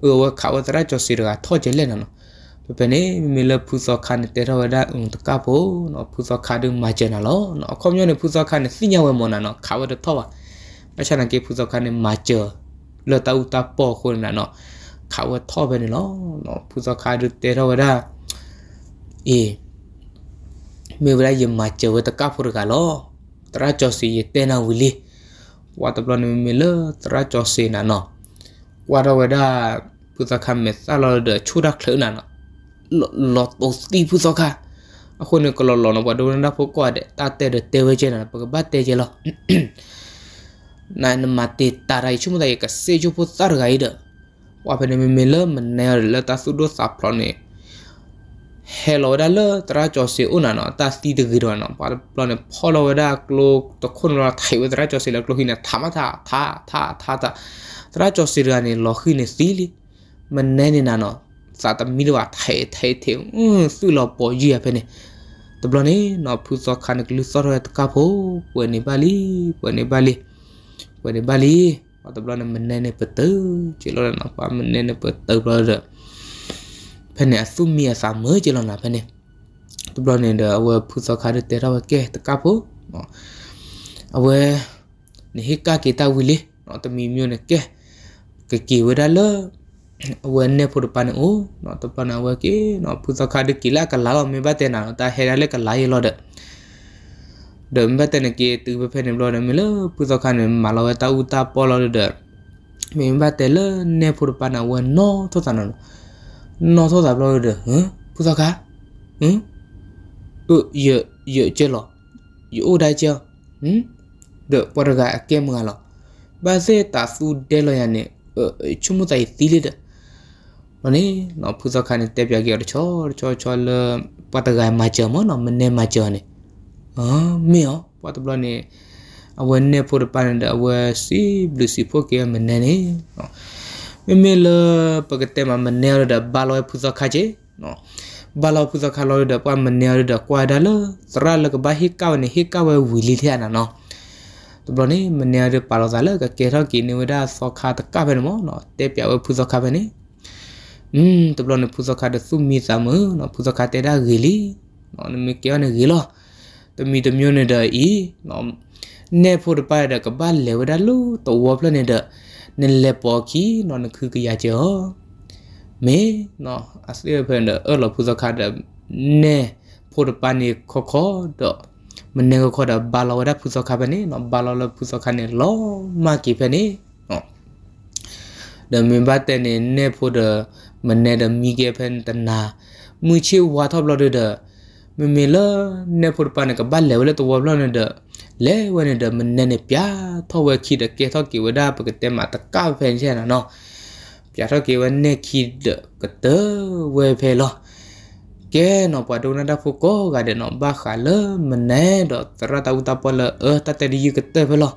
S1: เออว่าข่าวตระจดสิรกาทอดเจเล่นนั่นเนาะเพื่อนเนี่ยมีเลือดผู้สอคันเตระวดาอุงตะกับโปเนอผู้สอคันดึงมาเจนั่นเนาะเนาคอมยอนผู้สอคันสิ่งยเวมอนนั่นเนาะข่าวเด็ดทว่ไม่ใช่นักเอกผู้สอคันมาเจอเลือดตาอุตาปอคนนั่นเนาะข่าวทอดไปเนาะเนอผู้สอคันดึงเตระวดาเอมีเวลาเยี่ยมมาเจอเวตะกัาโปรกันเนาะตราจอสีเตนาวิลีวัตบลอนมิเลตราจอสีนานอวัตเวดาพุทธคำเมสาลเดชูรักเลือนานอหลอดโอสตีพุทธค่ะအခုနကလောလောနဘဒုန်ဒါဖို့ကွာတဲ့တာတဲ့တေဝဲချင်တာပကဘတ်တေချေလောနိုင်နမတေတာရိုင်ချုမတဲ့ကစေချူဖို့သရဂိုင်ဒဝါဖနေမေလမနဲလတာစုဒိုစာဖလောနေ hello da lo tra cho se una no ta sti de giro no pa plan follow da klo to khun ra thai we tra cho se la klo hina thama tha tha tha tha ta tra cho se ra ni lo khi ni si li man ne ni na no sa ta mi lo thai thai the um su lo po ji ya pe ne တဘလနေနော်ဖူစောခါနကလူစောရတကဖို့ပွနေပါလီပွနေပါလီပွနေပါလီအတဘလနေမနေနေပတူချေလောနော်ပါမနေနေပတူဘလောဖက်နေအစုမီအစာမကြလနာဖက်နေသူဘလနေတဲ့အဝဲဖူစောခါတဲ့တော့ကဲတကဖို့နော်အဝဲနေဟိကကေတာဝီလေနော်တမီမျိုးနဲ့ကဲကကေဝရလောအဝဲနေဖို့ပန်အိုနော်တပနာဝဲကေနော်ဖူစောခါတဲ့ကီလာကလာမေဘတဲ့နာတာဟဲရလက်ကလာရလောတဲ့ဒမ်ဘတ်တနကေတူဘဖဲနေဘလောနမလပူဇောခန်မလာဝတာဥတာပေါ်လောဒမင်ဘတ်တလနေဖူပနာဝနောသောတနနောနော်သောတာဘလို့ရဟမ်ပူဇော်ကားဟမ်တို့ရရကျဲလောယူအိုဒိုင်ကျဲဟမ်ဒပရဂါအကဲမငါလောဘာစေတာဆူဒဲလောရနေချုံမတိုင်သီလေတဲ့မနေနော်ပူဇော်ကားနေတက်ပြကြရချောချောချောလပတဂါမချမနော်မနေမချနေအာမေယောပတဘလနေအဝဲနေဖို့ပန်တဲ့အဝဲစီဘလူးစီဖို့ကဲမနေနေနော်မေမေလပကတဲမမနေရတဲ့ဘာလို့ဖူဇခါချေနော်ဘာလို့ဖူဇခါလို့တဲ့ပွားမနေရတဲ့ကွာဒါလစရလကဘာဟိကောနေဟိကောဝဝီလီထဲနာနော်တဘလနေမနေရတဲ့ပါလို့ဇာလကကေထောကိနေဝဒါစောခါတကပဲနော်နော်တဲပြဝဖူဇခါပဲနေอืมตบลอนพุซคาดซุมีซามอนพุซคาเตดาเกลีนอนมีเกียวเนเกลอตมีตมยเนดอีนอเนโพดปาดกบาเลวดาลูตวอพลเนดနင်လေပေါ်ခီနော်နခုကရချေဟမေနော်အစရဖန်အဲ့လဖူဇခါဒနဲဖို့ပန်နီခခတော့မနေခခတော့ဘာလောရဖူဇခါပနေနော်ဘာလောလဖူဇခါနေလောမကီဖနေနော်ဒါမင်ဘတ်တဲ့နေနဲဖို့ဒမနေဒမီကေဖန်တနာမြချေဝါထော်ဘလော်ဒမမေလနဲဖို့ပန်ကဘာလောလတော့ဝဘလော်နေဒလဲဝနေတမနဲ့နဲ့ပြထောဝဲခိတကေသောကေဝဒပကတေမတကဖန်ချေနာနော်ပြထောကေဝနေခိတကတဝဲဖဲလောကဲနော်ပဒုန်တာဖုကောကတဲ့နော်ဘာခါလမနဲ့တော့တရတဝတပလအတတရီကတေဖလော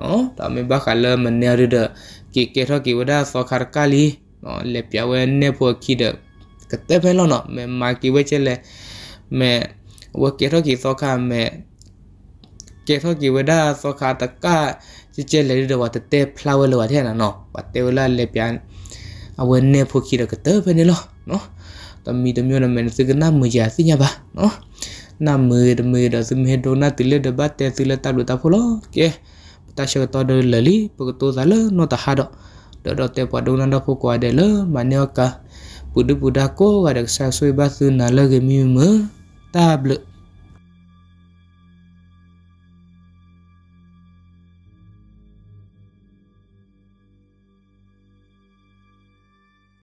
S1: နော်ဒါမေဘာခါလမနဲ့ရတဲ့ကေကေထောကေဝဒဆောခါကလီနော်လေပြဝဲနေဖို့ခိတကတေဖဲလောနော်မေမာကီဝဲချဲလေမေဝကေထောကေသောခါမေเกทกิเวดาสคาตะกาจเจเลดวตเตพลาวเลวาเทนะเนาะปัตเตวลาเลปยันเอาเวเนพวกคิดกเตเปนเนาะเนาะตมีตมีนเมนซึกน้ามือยาสิญาบะเนาะน้ามือตมือดซึมเฮโดนาติเลดบัตเตติเลตาลุตาพโลเกตาชกตอเดลลีปกตัวซาเลนอตาฮาดอดอเตปาดนันดาพกวาเดลมาเนกะปุดปุดาโกวาดักซาซุยบาซึนาเลเกมีืมตาบล